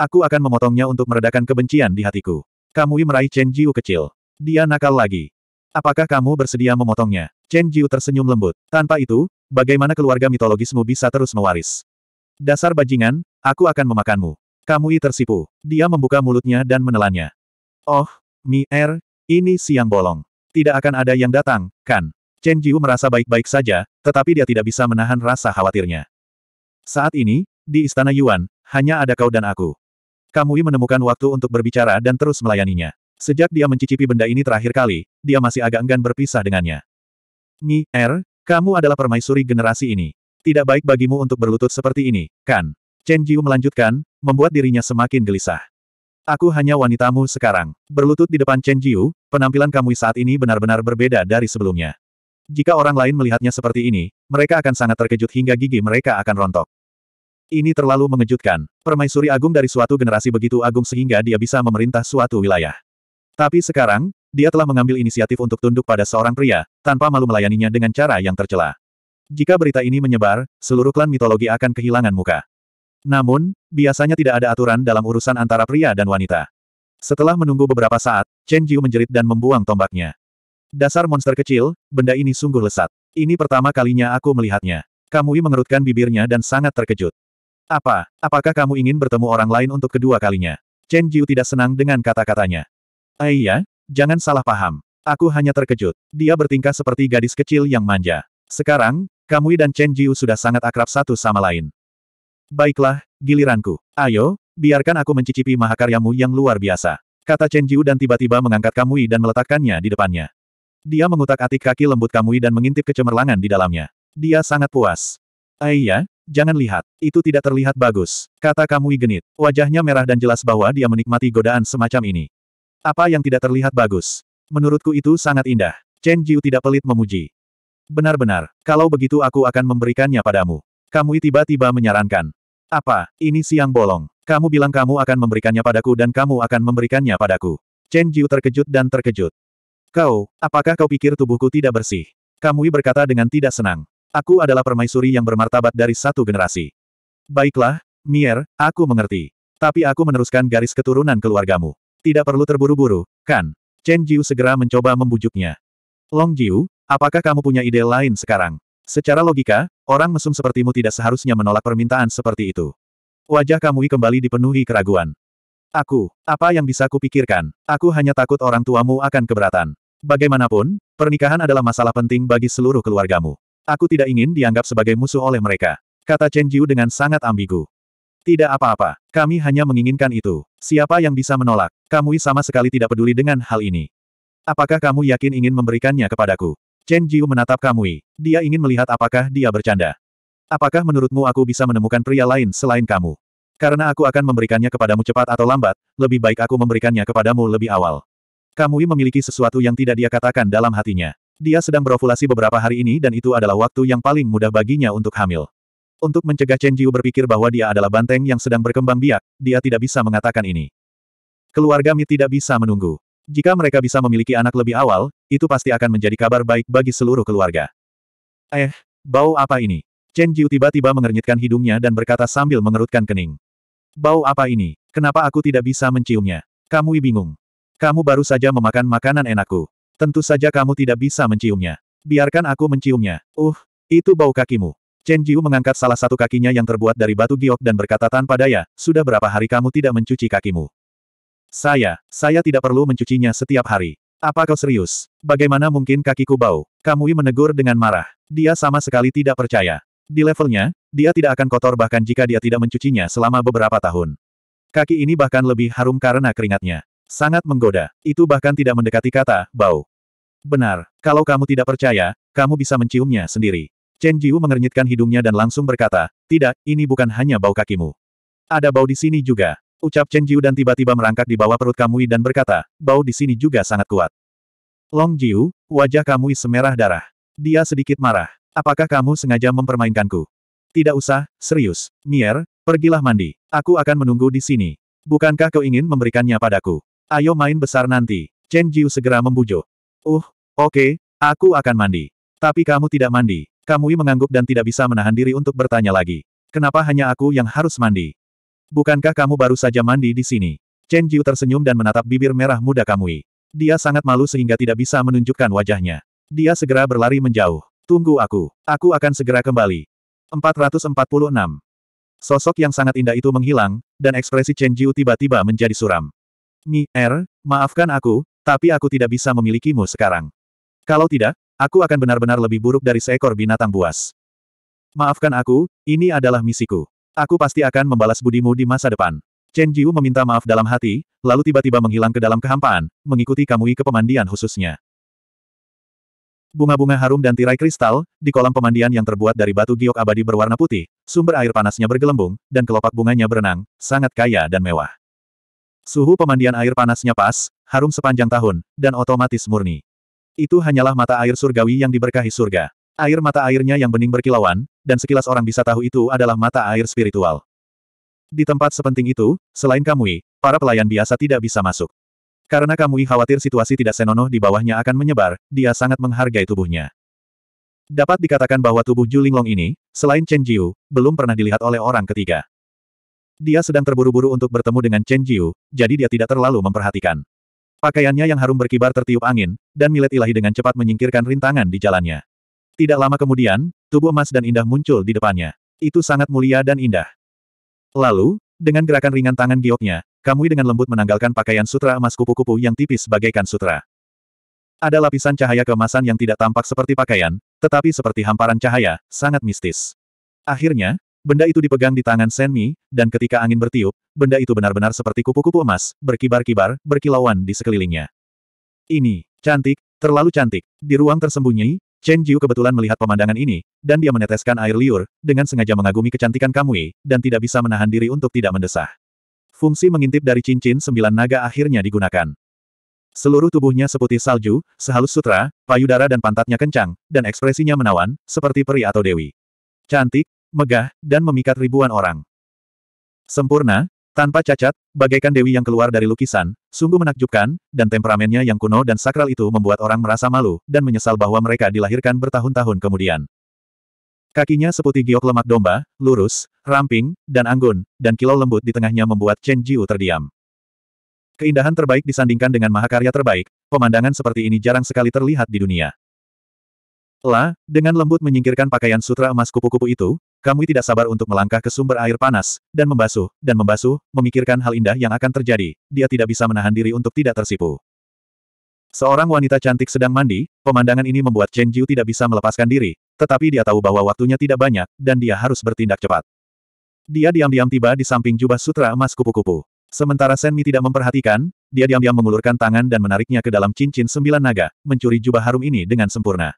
Aku akan memotongnya untuk meredakan kebencian di hatiku. Kamui meraih Chen Jiu kecil. Dia nakal lagi. Apakah kamu bersedia memotongnya? Chen Jiu tersenyum lembut. Tanpa itu, bagaimana keluarga mitologismu bisa terus mewaris? Dasar bajingan, aku akan memakanmu. Kamui tersipu. Dia membuka mulutnya dan menelannya. Oh, Mi Er, ini siang bolong. Tidak akan ada yang datang, kan? Chen Jiu merasa baik-baik saja, tetapi dia tidak bisa menahan rasa khawatirnya. Saat ini, di Istana Yuan, hanya ada kau dan aku. Kamui menemukan waktu untuk berbicara dan terus melayaninya. Sejak dia mencicipi benda ini terakhir kali, dia masih agak enggan berpisah dengannya. Mi Er, kamu adalah permaisuri generasi ini. Tidak baik bagimu untuk berlutut seperti ini, kan? Chen Jiu melanjutkan, membuat dirinya semakin gelisah. Aku hanya wanitamu sekarang. Berlutut di depan Chen Jiu, penampilan kamu saat ini benar-benar berbeda dari sebelumnya. Jika orang lain melihatnya seperti ini, mereka akan sangat terkejut hingga gigi mereka akan rontok. Ini terlalu mengejutkan. Permaisuri agung dari suatu generasi begitu agung sehingga dia bisa memerintah suatu wilayah. Tapi sekarang, dia telah mengambil inisiatif untuk tunduk pada seorang pria, tanpa malu melayaninya dengan cara yang tercela. Jika berita ini menyebar, seluruh klan mitologi akan kehilangan muka. Namun, biasanya tidak ada aturan dalam urusan antara pria dan wanita. Setelah menunggu beberapa saat, Chen Jiu menjerit dan membuang tombaknya. Dasar monster kecil, benda ini sungguh lesat. Ini pertama kalinya aku melihatnya. Kamui mengerutkan bibirnya dan sangat terkejut. Apa? Apakah kamu ingin bertemu orang lain untuk kedua kalinya? Chen Jiu tidak senang dengan kata-katanya. Eh, iya, jangan salah paham. Aku hanya terkejut. Dia bertingkah seperti gadis kecil yang manja. Sekarang, Kamui dan Chen Jiu sudah sangat akrab satu sama lain. Baiklah, giliranku. Ayo, biarkan aku mencicipi mahakaryamu yang luar biasa. Kata Chen Jiu dan tiba-tiba mengangkat Kamui dan meletakkannya di depannya. Dia mengutak-atik kaki lembut Kamui dan mengintip kecemerlangan di dalamnya. Dia sangat puas. Aiya, eh jangan lihat. Itu tidak terlihat bagus. Kata Kamui genit. Wajahnya merah dan jelas bahwa dia menikmati godaan semacam ini. Apa yang tidak terlihat bagus? Menurutku itu sangat indah. Chen Jiu tidak pelit memuji. Benar-benar, kalau begitu aku akan memberikannya padamu. Kamui tiba-tiba menyarankan. Apa, ini siang bolong. Kamu bilang kamu akan memberikannya padaku dan kamu akan memberikannya padaku. Chen Jiu terkejut dan terkejut. Kau, apakah kau pikir tubuhku tidak bersih? Kamui berkata dengan tidak senang. Aku adalah permaisuri yang bermartabat dari satu generasi. Baiklah, Mier, aku mengerti. Tapi aku meneruskan garis keturunan keluargamu. Tidak perlu terburu-buru, kan? Chen Jiu segera mencoba membujuknya. Long Jiu, Apakah kamu punya ide lain sekarang? Secara logika, orang mesum sepertimu tidak seharusnya menolak permintaan seperti itu. Wajah Kamui kembali dipenuhi keraguan. Aku, apa yang bisa kupikirkan? Aku hanya takut orang tuamu akan keberatan. Bagaimanapun, pernikahan adalah masalah penting bagi seluruh keluargamu. Aku tidak ingin dianggap sebagai musuh oleh mereka. Kata Chen Jiu dengan sangat ambigu. Tidak apa-apa, kami hanya menginginkan itu. Siapa yang bisa menolak? Kamui sama sekali tidak peduli dengan hal ini. Apakah kamu yakin ingin memberikannya kepadaku? Chen Jiu menatap Kamui. Dia ingin melihat apakah dia bercanda. Apakah menurutmu aku bisa menemukan pria lain selain kamu? Karena aku akan memberikannya kepadamu cepat atau lambat, lebih baik aku memberikannya kepadamu lebih awal. Kamui memiliki sesuatu yang tidak dia katakan dalam hatinya. Dia sedang berovulasi beberapa hari ini dan itu adalah waktu yang paling mudah baginya untuk hamil. Untuk mencegah Chen Jiu berpikir bahwa dia adalah banteng yang sedang berkembang biak, dia tidak bisa mengatakan ini. Keluarga Mi tidak bisa menunggu. Jika mereka bisa memiliki anak lebih awal, itu pasti akan menjadi kabar baik bagi seluruh keluarga. Eh, bau apa ini? Chen Jiu tiba-tiba mengernyitkan hidungnya dan berkata sambil mengerutkan kening. Bau apa ini? Kenapa aku tidak bisa menciumnya? Kamu bingung. Kamu baru saja memakan makanan enakku. Tentu saja kamu tidak bisa menciumnya. Biarkan aku menciumnya. Uh, itu bau kakimu. Chen Jiu mengangkat salah satu kakinya yang terbuat dari batu giok dan berkata tanpa daya, sudah berapa hari kamu tidak mencuci kakimu. Saya, saya tidak perlu mencucinya setiap hari. Apa kau serius? Bagaimana mungkin kakiku bau? Kamui menegur dengan marah. Dia sama sekali tidak percaya. Di levelnya, dia tidak akan kotor bahkan jika dia tidak mencucinya selama beberapa tahun. Kaki ini bahkan lebih harum karena keringatnya. Sangat menggoda. Itu bahkan tidak mendekati kata, bau. Benar, kalau kamu tidak percaya, kamu bisa menciumnya sendiri. Chen Jiu mengernyitkan hidungnya dan langsung berkata, tidak, ini bukan hanya bau kakimu. Ada bau di sini juga. Ucap Chen Jiu dan tiba-tiba merangkak di bawah perut Kamui dan berkata, bau di sini juga sangat kuat. Long Jiu, wajah Kamui semerah darah. Dia sedikit marah. Apakah kamu sengaja mempermainkanku? Tidak usah, serius. Mier, pergilah mandi. Aku akan menunggu di sini. Bukankah kau ingin memberikannya padaku? Ayo main besar nanti. Chen Jiu segera membujuk. Uh, oke, okay, aku akan mandi. Tapi kamu tidak mandi. Kamui mengangguk dan tidak bisa menahan diri untuk bertanya lagi. Kenapa hanya aku yang harus mandi? Bukankah kamu baru saja mandi di sini? Chen Jiu tersenyum dan menatap bibir merah muda Kamui. Dia sangat malu sehingga tidak bisa menunjukkan wajahnya. Dia segera berlari menjauh. Tunggu aku. Aku akan segera kembali. 446. Sosok yang sangat indah itu menghilang, dan ekspresi Chen Jiu tiba-tiba menjadi suram. Mi, Er, maafkan aku, tapi aku tidak bisa memilikimu sekarang. Kalau tidak, aku akan benar-benar lebih buruk dari seekor binatang buas. Maafkan aku, ini adalah misiku. Aku pasti akan membalas budimu di masa depan. Chen Jiu meminta maaf dalam hati, lalu tiba-tiba menghilang ke dalam kehampaan, mengikuti Kamui ke pemandian khususnya. Bunga-bunga harum dan tirai kristal, di kolam pemandian yang terbuat dari batu giok abadi berwarna putih, sumber air panasnya bergelembung, dan kelopak bunganya berenang, sangat kaya dan mewah. Suhu pemandian air panasnya pas, harum sepanjang tahun, dan otomatis murni. Itu hanyalah mata air surgawi yang diberkahi surga. Air mata airnya yang bening berkilauan, dan sekilas orang bisa tahu itu adalah mata air spiritual. Di tempat sepenting itu, selain Kamui, para pelayan biasa tidak bisa masuk. Karena Kamui khawatir situasi tidak senonoh di bawahnya akan menyebar, dia sangat menghargai tubuhnya. Dapat dikatakan bahwa tubuh Julinglong ini, selain Chen Jiu, belum pernah dilihat oleh orang ketiga. Dia sedang terburu-buru untuk bertemu dengan Chen Jiu, jadi dia tidak terlalu memperhatikan. Pakaiannya yang harum berkibar tertiup angin, dan milet ilahi dengan cepat menyingkirkan rintangan di jalannya. Tidak lama kemudian, tubuh emas dan indah muncul di depannya. Itu sangat mulia dan indah. Lalu, dengan gerakan ringan tangan gioknya, Kamui dengan lembut menanggalkan pakaian sutra emas kupu-kupu yang tipis bagaikan sutra. Ada lapisan cahaya kemasan yang tidak tampak seperti pakaian, tetapi seperti hamparan cahaya, sangat mistis. Akhirnya, benda itu dipegang di tangan Senmi, dan ketika angin bertiup, benda itu benar-benar seperti kupu-kupu emas, berkibar-kibar, berkilauan di sekelilingnya. Ini, cantik, terlalu cantik. Di ruang tersembunyi, Chen Jiu kebetulan melihat pemandangan ini, dan dia meneteskan air liur, dengan sengaja mengagumi kecantikan Kamui, dan tidak bisa menahan diri untuk tidak mendesah. Fungsi mengintip dari cincin sembilan naga akhirnya digunakan. Seluruh tubuhnya seputih salju, sehalus sutra, payudara dan pantatnya kencang, dan ekspresinya menawan, seperti peri atau dewi. Cantik, megah, dan memikat ribuan orang. Sempurna, tanpa cacat, bagaikan dewi yang keluar dari lukisan, sungguh menakjubkan, dan temperamennya yang kuno dan sakral itu membuat orang merasa malu, dan menyesal bahwa mereka dilahirkan bertahun-tahun kemudian. Kakinya seputih giok lemak domba, lurus, ramping, dan anggun, dan kilau lembut di tengahnya membuat Chen Jiu terdiam. Keindahan terbaik disandingkan dengan mahakarya terbaik, pemandangan seperti ini jarang sekali terlihat di dunia. La, dengan lembut menyingkirkan pakaian sutra emas kupu-kupu itu, Kamui tidak sabar untuk melangkah ke sumber air panas, dan membasuh, dan membasuh, memikirkan hal indah yang akan terjadi, dia tidak bisa menahan diri untuk tidak tersipu. Seorang wanita cantik sedang mandi, pemandangan ini membuat Chen Jiu tidak bisa melepaskan diri, tetapi dia tahu bahwa waktunya tidak banyak, dan dia harus bertindak cepat. Dia diam-diam tiba di samping jubah sutra emas kupu-kupu. Sementara Mi tidak memperhatikan, dia diam-diam mengulurkan tangan dan menariknya ke dalam cincin sembilan naga, mencuri jubah harum ini dengan sempurna.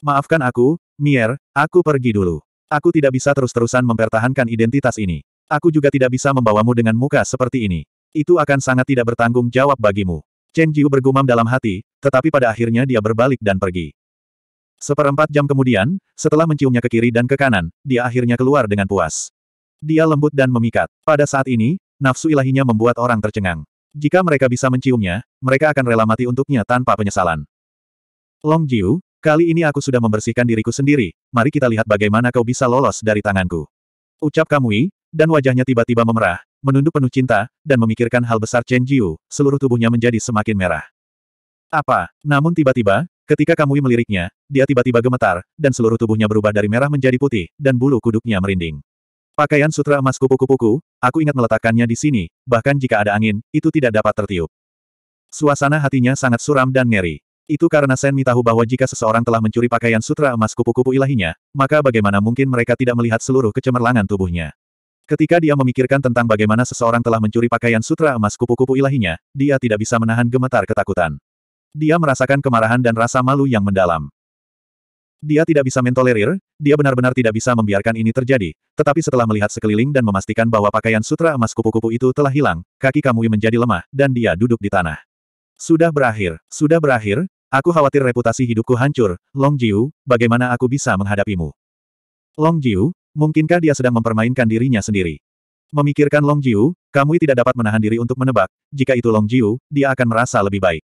Maafkan aku, Mier, aku pergi dulu. Aku tidak bisa terus-terusan mempertahankan identitas ini. Aku juga tidak bisa membawamu dengan muka seperti ini. Itu akan sangat tidak bertanggung jawab bagimu. Chen Jiu bergumam dalam hati, tetapi pada akhirnya dia berbalik dan pergi. Seperempat jam kemudian, setelah menciumnya ke kiri dan ke kanan, dia akhirnya keluar dengan puas. Dia lembut dan memikat. Pada saat ini, nafsu ilahinya membuat orang tercengang. Jika mereka bisa menciumnya, mereka akan rela mati untuknya tanpa penyesalan. Long Jiu, Kali ini aku sudah membersihkan diriku sendiri, mari kita lihat bagaimana kau bisa lolos dari tanganku. Ucap Kamui, dan wajahnya tiba-tiba memerah, menunduk penuh cinta, dan memikirkan hal besar Chen Jiu, seluruh tubuhnya menjadi semakin merah. Apa? Namun tiba-tiba, ketika Kamui meliriknya, dia tiba-tiba gemetar, dan seluruh tubuhnya berubah dari merah menjadi putih, dan bulu kuduknya merinding. Pakaian sutra emas kupu-kupuku, aku ingat meletakkannya di sini, bahkan jika ada angin, itu tidak dapat tertiup. Suasana hatinya sangat suram dan ngeri. Itu karena Senmi tahu bahwa jika seseorang telah mencuri pakaian sutra emas kupu-kupu ilahinya, maka bagaimana mungkin mereka tidak melihat seluruh kecemerlangan tubuhnya. Ketika dia memikirkan tentang bagaimana seseorang telah mencuri pakaian sutra emas kupu-kupu ilahinya, dia tidak bisa menahan gemetar ketakutan. Dia merasakan kemarahan dan rasa malu yang mendalam. Dia tidak bisa mentolerir, dia benar-benar tidak bisa membiarkan ini terjadi, tetapi setelah melihat sekeliling dan memastikan bahwa pakaian sutra emas kupu-kupu itu telah hilang, kaki Kamui menjadi lemah, dan dia duduk di tanah. Sudah berakhir, sudah berakhir, aku khawatir reputasi hidupku hancur, Long Jiu, bagaimana aku bisa menghadapimu? Long Jiu, mungkinkah dia sedang mempermainkan dirinya sendiri? Memikirkan Long Jiu, kamu tidak dapat menahan diri untuk menebak, jika itu Long Jiu, dia akan merasa lebih baik.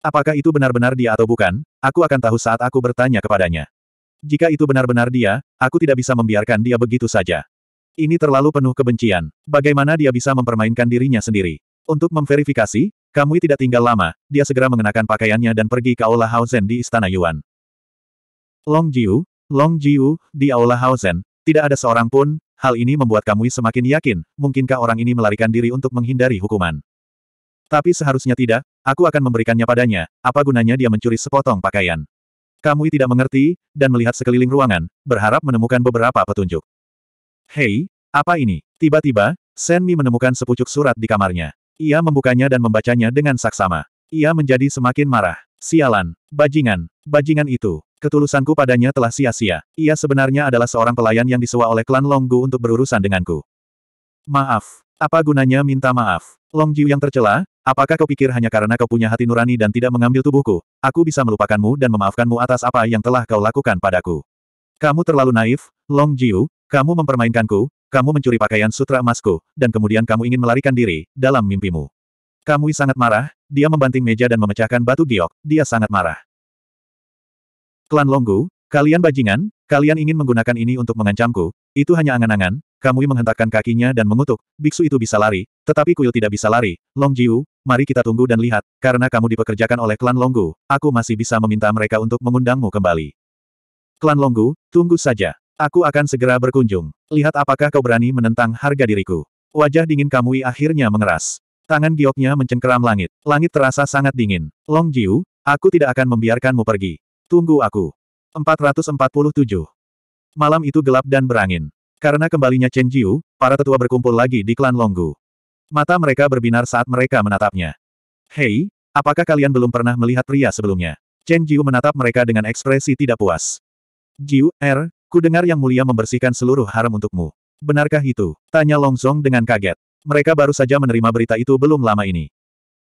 Apakah itu benar-benar dia atau bukan, aku akan tahu saat aku bertanya kepadanya. Jika itu benar-benar dia, aku tidak bisa membiarkan dia begitu saja. Ini terlalu penuh kebencian. Bagaimana dia bisa mempermainkan dirinya sendiri? Untuk memverifikasi, Kamui tidak tinggal lama, dia segera mengenakan pakaiannya dan pergi ke Aula Hausen di Istana Yuan. Long Jiu, Long Jiu, di Aula Hausen, tidak ada seorang pun, hal ini membuat Kamui semakin yakin, mungkinkah orang ini melarikan diri untuk menghindari hukuman. Tapi seharusnya tidak, aku akan memberikannya padanya, apa gunanya dia mencuri sepotong pakaian. Kamui tidak mengerti, dan melihat sekeliling ruangan, berharap menemukan beberapa petunjuk. Hei, apa ini? Tiba-tiba, Senmi menemukan sepucuk surat di kamarnya. Ia membukanya dan membacanya dengan saksama. Ia menjadi semakin marah. Sialan. Bajingan. Bajingan itu. Ketulusanku padanya telah sia-sia. Ia sebenarnya adalah seorang pelayan yang disewa oleh klan Longgu untuk berurusan denganku. Maaf. Apa gunanya minta maaf? Longjiu yang tercela, apakah kau pikir hanya karena kau punya hati nurani dan tidak mengambil tubuhku, aku bisa melupakanmu dan memaafkanmu atas apa yang telah kau lakukan padaku? Kamu terlalu naif, Longjiu, kamu mempermainkanku, kamu mencuri pakaian sutra emasku, dan kemudian kamu ingin melarikan diri, dalam mimpimu. Kamu sangat marah, dia membanting meja dan memecahkan batu giok, dia sangat marah. Klan Longgu, kalian bajingan, kalian ingin menggunakan ini untuk mengancamku, itu hanya angan-angan, Kamu menghentakkan kakinya dan mengutuk, biksu itu bisa lari, tetapi kuil tidak bisa lari, Long Jiu, mari kita tunggu dan lihat, karena kamu dipekerjakan oleh klan Longgu, aku masih bisa meminta mereka untuk mengundangmu kembali. Klan Longgu, tunggu saja. Aku akan segera berkunjung. Lihat apakah kau berani menentang harga diriku. Wajah dingin Kamui akhirnya mengeras. Tangan gioknya mencengkeram langit. Langit terasa sangat dingin. Long Jiu, aku tidak akan membiarkanmu pergi. Tunggu aku. 447. Malam itu gelap dan berangin. Karena kembalinya Chen Jiu, para tetua berkumpul lagi di klan Longgu. Mata mereka berbinar saat mereka menatapnya. Hei, apakah kalian belum pernah melihat pria sebelumnya? Chen Jiu menatap mereka dengan ekspresi tidak puas. Jiu, Er, Ku dengar Yang Mulia membersihkan seluruh haram untukmu. Benarkah itu? Tanya Longzong dengan kaget. Mereka baru saja menerima berita itu belum lama ini.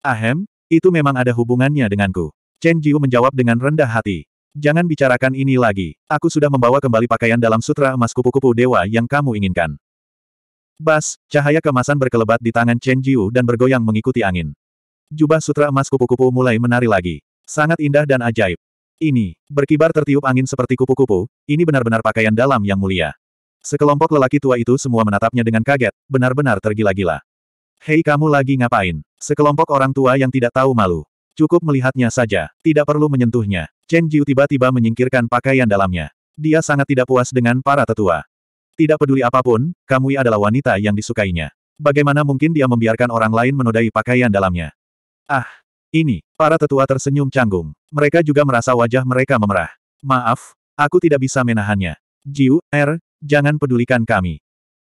Ahem, itu memang ada hubungannya denganku. Chen Jiu menjawab dengan rendah hati. Jangan bicarakan ini lagi. Aku sudah membawa kembali pakaian dalam sutra emas kupu-kupu dewa yang kamu inginkan. Bas, cahaya kemasan berkelebat di tangan Chen Jiu dan bergoyang mengikuti angin. Jubah sutra emas kupu-kupu mulai menari lagi. Sangat indah dan ajaib. Ini, berkibar tertiup angin seperti kupu-kupu, ini benar-benar pakaian dalam yang mulia. Sekelompok lelaki tua itu semua menatapnya dengan kaget, benar-benar tergila-gila. Hei kamu lagi ngapain? Sekelompok orang tua yang tidak tahu malu. Cukup melihatnya saja, tidak perlu menyentuhnya. Chen Jiu tiba-tiba menyingkirkan pakaian dalamnya. Dia sangat tidak puas dengan para tetua. Tidak peduli apapun, Kamui adalah wanita yang disukainya. Bagaimana mungkin dia membiarkan orang lain menodai pakaian dalamnya? Ah, ini, para tetua tersenyum canggung. Mereka juga merasa wajah mereka memerah. Maaf, aku tidak bisa menahannya. Jiu, R, er, jangan pedulikan kami.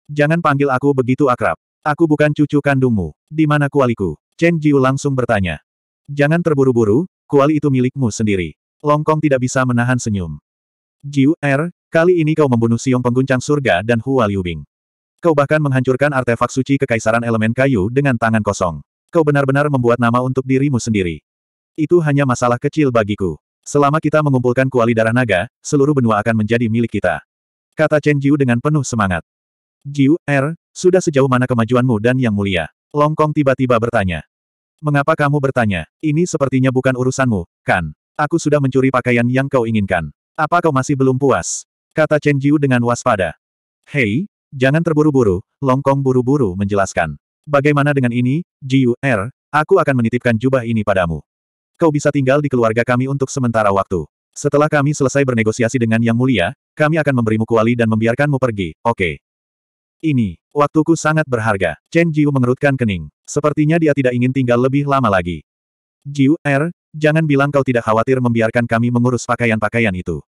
Jangan panggil aku begitu akrab. Aku bukan cucu kandungmu. Di mana kualiku? Chen Jiu langsung bertanya. Jangan terburu-buru, kuali itu milikmu sendiri. Longkong tidak bisa menahan senyum. Jiu, R, er, kali ini kau membunuh Siung Pengguncang Surga dan Hua Liubing. Kau bahkan menghancurkan artefak suci kekaisaran elemen kayu dengan tangan kosong. Kau benar-benar membuat nama untuk dirimu sendiri. Itu hanya masalah kecil bagiku. Selama kita mengumpulkan kuali darah naga, seluruh benua akan menjadi milik kita. Kata Chen Jiu dengan penuh semangat. Jiu, Er, sudah sejauh mana kemajuanmu dan yang mulia? Long Kong tiba-tiba bertanya. Mengapa kamu bertanya? Ini sepertinya bukan urusanmu, kan? Aku sudah mencuri pakaian yang kau inginkan. Apa kau masih belum puas? Kata Chen Jiu dengan waspada. Hei, jangan terburu-buru, Long Kong buru-buru menjelaskan. Bagaimana dengan ini, G.U.R., er? aku akan menitipkan jubah ini padamu. Kau bisa tinggal di keluarga kami untuk sementara waktu. Setelah kami selesai bernegosiasi dengan Yang Mulia, kami akan memberimu kuali dan membiarkanmu pergi, oke. Okay. Ini, waktuku sangat berharga. Chen Jiu mengerutkan kening. Sepertinya dia tidak ingin tinggal lebih lama lagi. Jiu, Er, jangan bilang kau tidak khawatir membiarkan kami mengurus pakaian-pakaian itu.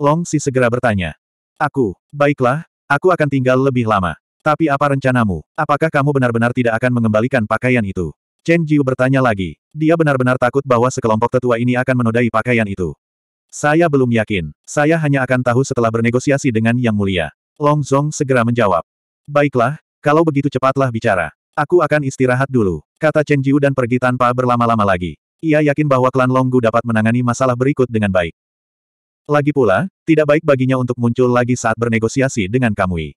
Long Si segera bertanya. Aku, baiklah, aku akan tinggal lebih lama. Tapi apa rencanamu? Apakah kamu benar-benar tidak akan mengembalikan pakaian itu? Chen Jiu bertanya lagi. Dia benar-benar takut bahwa sekelompok tetua ini akan menodai pakaian itu. Saya belum yakin. Saya hanya akan tahu setelah bernegosiasi dengan Yang Mulia. Long Zong segera menjawab. Baiklah, kalau begitu cepatlah bicara. Aku akan istirahat dulu, kata Chen Jiu dan pergi tanpa berlama-lama lagi. Ia yakin bahwa klan Longgu dapat menangani masalah berikut dengan baik. Lagi pula, tidak baik baginya untuk muncul lagi saat bernegosiasi dengan Kamui.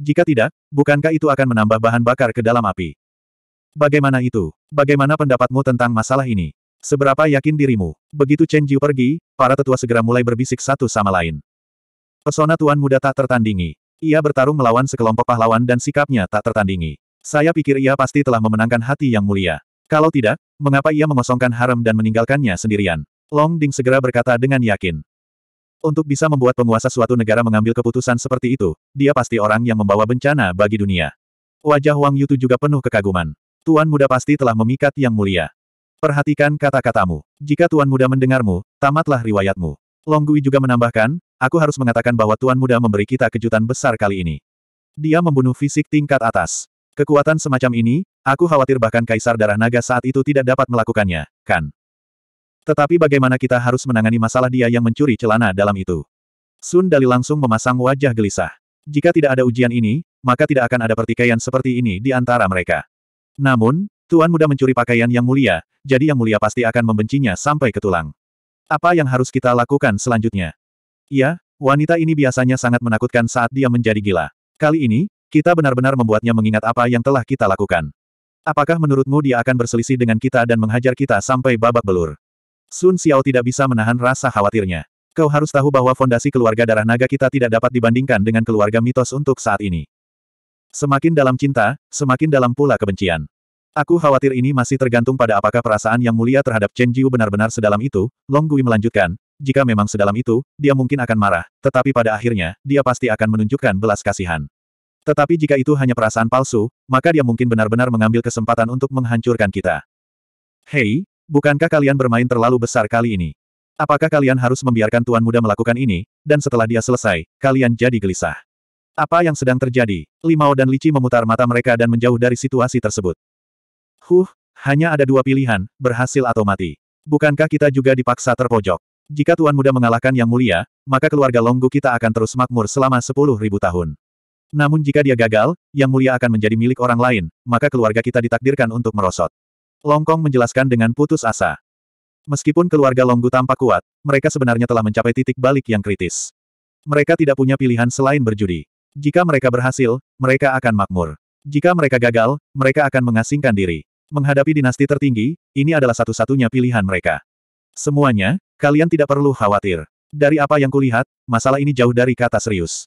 Jika tidak, bukankah itu akan menambah bahan bakar ke dalam api? Bagaimana itu? Bagaimana pendapatmu tentang masalah ini? Seberapa yakin dirimu? Begitu Chen Jiu pergi, para tetua segera mulai berbisik satu sama lain. Pesona tuan muda tak tertandingi. Ia bertarung melawan sekelompok pahlawan dan sikapnya tak tertandingi. Saya pikir ia pasti telah memenangkan hati yang mulia. Kalau tidak, mengapa ia mengosongkan harem dan meninggalkannya sendirian? Long Ding segera berkata dengan yakin. Untuk bisa membuat penguasa suatu negara mengambil keputusan seperti itu, dia pasti orang yang membawa bencana bagi dunia. Wajah Wang Yutu juga penuh kekaguman. Tuan muda pasti telah memikat yang mulia. Perhatikan kata-katamu. Jika Tuan muda mendengarmu, tamatlah riwayatmu. Long Gui juga menambahkan, aku harus mengatakan bahwa Tuan muda memberi kita kejutan besar kali ini. Dia membunuh fisik tingkat atas. Kekuatan semacam ini, aku khawatir bahkan Kaisar Darah Naga saat itu tidak dapat melakukannya, kan? Tetapi bagaimana kita harus menangani masalah dia yang mencuri celana dalam itu? Sun Dali langsung memasang wajah gelisah. Jika tidak ada ujian ini, maka tidak akan ada pertikaian seperti ini di antara mereka. Namun, Tuan Muda mencuri pakaian yang mulia, jadi yang mulia pasti akan membencinya sampai ke tulang. Apa yang harus kita lakukan selanjutnya? Ya, wanita ini biasanya sangat menakutkan saat dia menjadi gila. Kali ini, kita benar-benar membuatnya mengingat apa yang telah kita lakukan. Apakah menurutmu dia akan berselisih dengan kita dan menghajar kita sampai babak belur? Sun Xiao tidak bisa menahan rasa khawatirnya. Kau harus tahu bahwa fondasi keluarga darah naga kita tidak dapat dibandingkan dengan keluarga mitos untuk saat ini. Semakin dalam cinta, semakin dalam pula kebencian. Aku khawatir ini masih tergantung pada apakah perasaan yang mulia terhadap Chen Jiu benar-benar sedalam itu, Long Gui melanjutkan, jika memang sedalam itu, dia mungkin akan marah, tetapi pada akhirnya, dia pasti akan menunjukkan belas kasihan. Tetapi jika itu hanya perasaan palsu, maka dia mungkin benar-benar mengambil kesempatan untuk menghancurkan kita. Hei, Bukankah kalian bermain terlalu besar kali ini? Apakah kalian harus membiarkan Tuan Muda melakukan ini, dan setelah dia selesai, kalian jadi gelisah? Apa yang sedang terjadi? Limao dan Lici memutar mata mereka dan menjauh dari situasi tersebut. Huh, hanya ada dua pilihan, berhasil atau mati. Bukankah kita juga dipaksa terpojok? Jika Tuan Muda mengalahkan Yang Mulia, maka keluarga Longgu kita akan terus makmur selama sepuluh ribu tahun. Namun jika dia gagal, Yang Mulia akan menjadi milik orang lain, maka keluarga kita ditakdirkan untuk merosot. Longkong menjelaskan dengan putus asa. Meskipun keluarga Longgu tampak kuat, mereka sebenarnya telah mencapai titik balik yang kritis. Mereka tidak punya pilihan selain berjudi. Jika mereka berhasil, mereka akan makmur. Jika mereka gagal, mereka akan mengasingkan diri. Menghadapi dinasti tertinggi, ini adalah satu-satunya pilihan mereka. Semuanya, kalian tidak perlu khawatir. Dari apa yang kulihat, masalah ini jauh dari kata serius.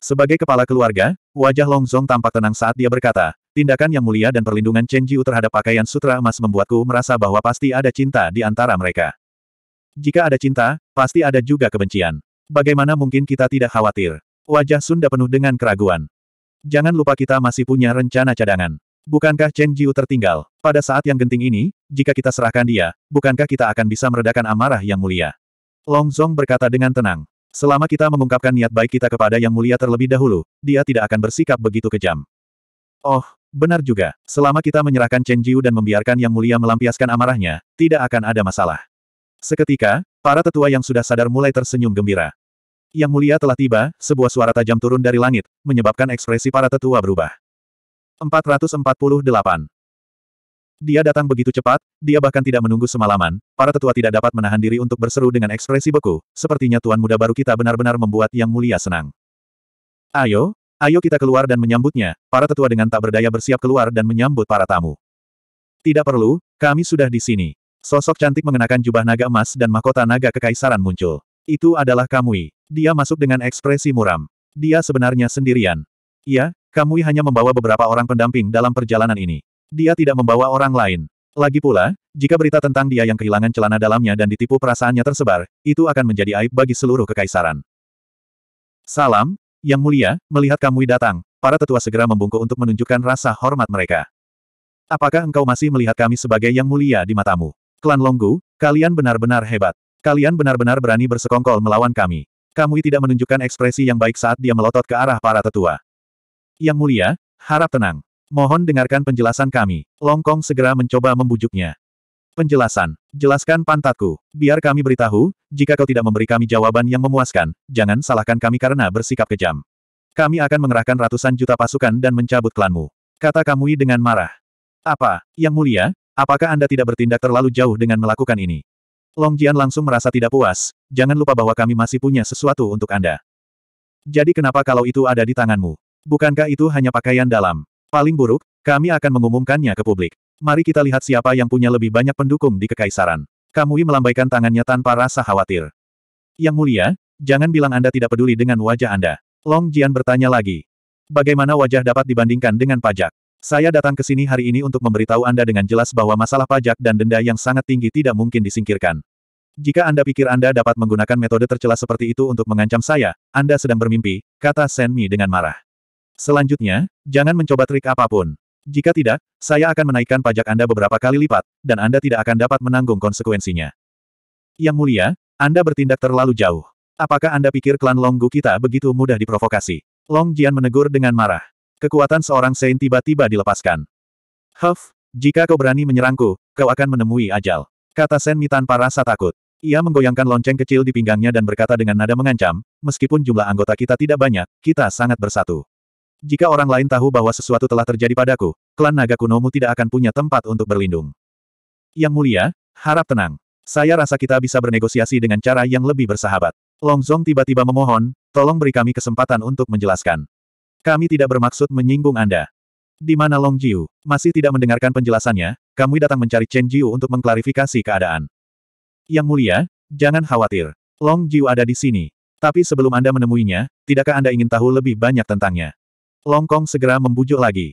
Sebagai kepala keluarga, wajah Long Zong tampak tenang saat dia berkata, Tindakan yang mulia dan perlindungan Chen Jiu terhadap pakaian sutra emas membuatku merasa bahwa pasti ada cinta di antara mereka. Jika ada cinta, pasti ada juga kebencian. Bagaimana mungkin kita tidak khawatir? Wajah Sunda penuh dengan keraguan. Jangan lupa kita masih punya rencana cadangan. Bukankah Chen Jiu tertinggal? Pada saat yang genting ini, jika kita serahkan dia, bukankah kita akan bisa meredakan amarah yang mulia? Long Zong berkata dengan tenang. Selama kita mengungkapkan niat baik kita kepada yang mulia terlebih dahulu, dia tidak akan bersikap begitu kejam. Oh, Benar juga, selama kita menyerahkan Chen Jiu dan membiarkan Yang Mulia melampiaskan amarahnya, tidak akan ada masalah. Seketika, para tetua yang sudah sadar mulai tersenyum gembira. Yang Mulia telah tiba, sebuah suara tajam turun dari langit, menyebabkan ekspresi para tetua berubah. 448. Dia datang begitu cepat, dia bahkan tidak menunggu semalaman, para tetua tidak dapat menahan diri untuk berseru dengan ekspresi beku, sepertinya Tuan Muda baru kita benar-benar membuat Yang Mulia senang. Ayo, Ayo kita keluar dan menyambutnya, para tetua dengan tak berdaya bersiap keluar dan menyambut para tamu. Tidak perlu, kami sudah di sini. Sosok cantik mengenakan jubah naga emas dan mahkota naga kekaisaran muncul. Itu adalah Kamui. Dia masuk dengan ekspresi muram. Dia sebenarnya sendirian. Iya, Kamui hanya membawa beberapa orang pendamping dalam perjalanan ini. Dia tidak membawa orang lain. Lagi pula, jika berita tentang dia yang kehilangan celana dalamnya dan ditipu perasaannya tersebar, itu akan menjadi aib bagi seluruh kekaisaran. Salam, yang mulia, melihat Kamui datang, para tetua segera membungkuk untuk menunjukkan rasa hormat mereka. Apakah engkau masih melihat kami sebagai yang mulia di matamu? Klan Longgu, kalian benar-benar hebat. Kalian benar-benar berani bersekongkol melawan kami. Kamui tidak menunjukkan ekspresi yang baik saat dia melotot ke arah para tetua. Yang mulia, harap tenang. Mohon dengarkan penjelasan kami. Longkong segera mencoba membujuknya. Penjelasan. Jelaskan pantatku. Biar kami beritahu, jika kau tidak memberi kami jawaban yang memuaskan, jangan salahkan kami karena bersikap kejam. Kami akan mengerahkan ratusan juta pasukan dan mencabut klanmu. Kata Kamui dengan marah. Apa, Yang Mulia, apakah Anda tidak bertindak terlalu jauh dengan melakukan ini? Long Jian langsung merasa tidak puas, jangan lupa bahwa kami masih punya sesuatu untuk Anda. Jadi kenapa kalau itu ada di tanganmu? Bukankah itu hanya pakaian dalam? Paling buruk, kami akan mengumumkannya ke publik. Mari kita lihat siapa yang punya lebih banyak pendukung di kekaisaran. Kamui melambaikan tangannya tanpa rasa khawatir. Yang mulia, jangan bilang Anda tidak peduli dengan wajah Anda. Long Jian bertanya lagi. Bagaimana wajah dapat dibandingkan dengan pajak? Saya datang ke sini hari ini untuk memberitahu Anda dengan jelas bahwa masalah pajak dan denda yang sangat tinggi tidak mungkin disingkirkan. Jika Anda pikir Anda dapat menggunakan metode tercela seperti itu untuk mengancam saya, Anda sedang bermimpi, kata Mi dengan marah. Selanjutnya, jangan mencoba trik apapun. Jika tidak, saya akan menaikkan pajak Anda beberapa kali lipat, dan Anda tidak akan dapat menanggung konsekuensinya. Yang mulia, Anda bertindak terlalu jauh. Apakah Anda pikir klan Longgu kita begitu mudah diprovokasi? Long Jian menegur dengan marah. Kekuatan seorang Saint tiba-tiba dilepaskan. Huff, jika kau berani menyerangku, kau akan menemui ajal. Kata Sen Mi tanpa rasa takut. Ia menggoyangkan lonceng kecil di pinggangnya dan berkata dengan nada mengancam, meskipun jumlah anggota kita tidak banyak, kita sangat bersatu. Jika orang lain tahu bahwa sesuatu telah terjadi padaku, klan naga kunomu tidak akan punya tempat untuk berlindung. Yang mulia, harap tenang. Saya rasa kita bisa bernegosiasi dengan cara yang lebih bersahabat. Longzong tiba-tiba memohon, tolong beri kami kesempatan untuk menjelaskan. Kami tidak bermaksud menyinggung Anda. Di mana Long Jiu? Masih tidak mendengarkan penjelasannya, kami datang mencari Chen Jiu untuk mengklarifikasi keadaan. Yang mulia, jangan khawatir. Long Jiu ada di sini. Tapi sebelum Anda menemuinya, tidakkah Anda ingin tahu lebih banyak tentangnya? Longkong segera membujuk lagi.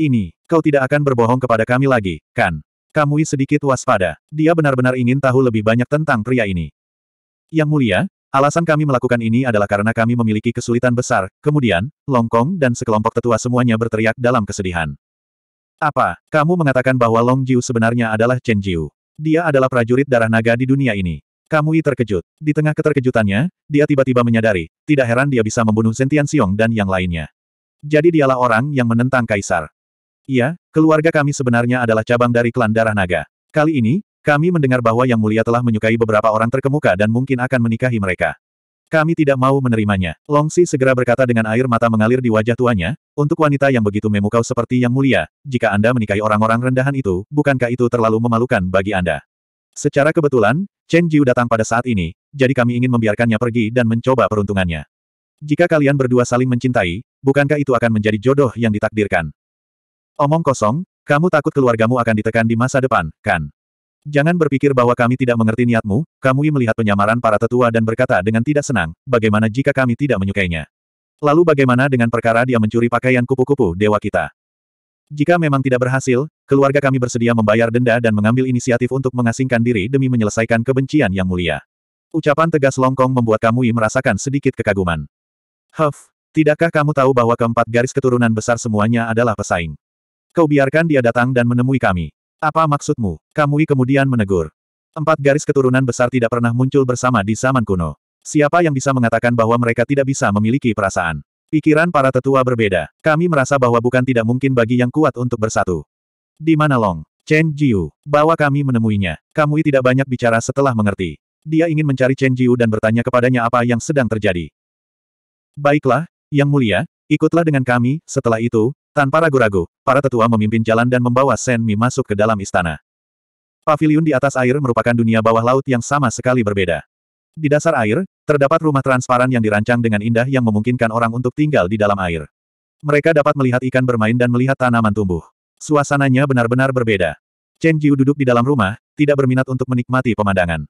Ini, kau tidak akan berbohong kepada kami lagi, kan? Kamui sedikit waspada. Dia benar-benar ingin tahu lebih banyak tentang pria ini. Yang mulia, alasan kami melakukan ini adalah karena kami memiliki kesulitan besar. Kemudian, Longkong dan sekelompok tetua semuanya berteriak dalam kesedihan. Apa, kamu mengatakan bahwa Long Jiu sebenarnya adalah Chen Jiu? Dia adalah prajurit darah naga di dunia ini. Kamui terkejut. Di tengah keterkejutannya, dia tiba-tiba menyadari, tidak heran dia bisa membunuh Zentian Xiong dan yang lainnya. Jadi dialah orang yang menentang kaisar. Iya, keluarga kami sebenarnya adalah cabang dari klan darah naga. Kali ini, kami mendengar bahwa Yang Mulia telah menyukai beberapa orang terkemuka dan mungkin akan menikahi mereka. Kami tidak mau menerimanya. Longsi segera berkata dengan air mata mengalir di wajah tuanya, untuk wanita yang begitu memukau seperti Yang Mulia, jika Anda menikahi orang-orang rendahan itu, bukankah itu terlalu memalukan bagi Anda? Secara kebetulan, Chen Jiu datang pada saat ini, jadi kami ingin membiarkannya pergi dan mencoba peruntungannya. Jika kalian berdua saling mencintai, bukankah itu akan menjadi jodoh yang ditakdirkan? Omong kosong, kamu takut keluargamu akan ditekan di masa depan, kan? Jangan berpikir bahwa kami tidak mengerti niatmu, Kamui melihat penyamaran para tetua dan berkata dengan tidak senang, bagaimana jika kami tidak menyukainya? Lalu bagaimana dengan perkara dia mencuri pakaian kupu-kupu dewa kita? Jika memang tidak berhasil, keluarga kami bersedia membayar denda dan mengambil inisiatif untuk mengasingkan diri demi menyelesaikan kebencian yang mulia. Ucapan tegas Longkong membuat Kamui merasakan sedikit kekaguman. Huff, Tidakkah kamu tahu bahwa keempat garis keturunan besar semuanya adalah pesaing? Kau biarkan dia datang dan menemui kami. Apa maksudmu? Kamui kemudian menegur. Empat garis keturunan besar tidak pernah muncul bersama di zaman kuno. Siapa yang bisa mengatakan bahwa mereka tidak bisa memiliki perasaan? Pikiran para tetua berbeda. Kami merasa bahwa bukan tidak mungkin bagi yang kuat untuk bersatu. Di mana Long? Chen Jiu, bawa kami menemuinya. Kamui tidak banyak bicara setelah mengerti. Dia ingin mencari Chen Jiu dan bertanya kepadanya apa yang sedang terjadi. Baiklah, yang mulia, ikutlah dengan kami, setelah itu, tanpa ragu-ragu, para tetua memimpin jalan dan membawa Shen Mi masuk ke dalam istana. Paviliun di atas air merupakan dunia bawah laut yang sama sekali berbeda. Di dasar air, terdapat rumah transparan yang dirancang dengan indah yang memungkinkan orang untuk tinggal di dalam air. Mereka dapat melihat ikan bermain dan melihat tanaman tumbuh. Suasananya benar-benar berbeda. Chen Jiu duduk di dalam rumah, tidak berminat untuk menikmati pemandangan.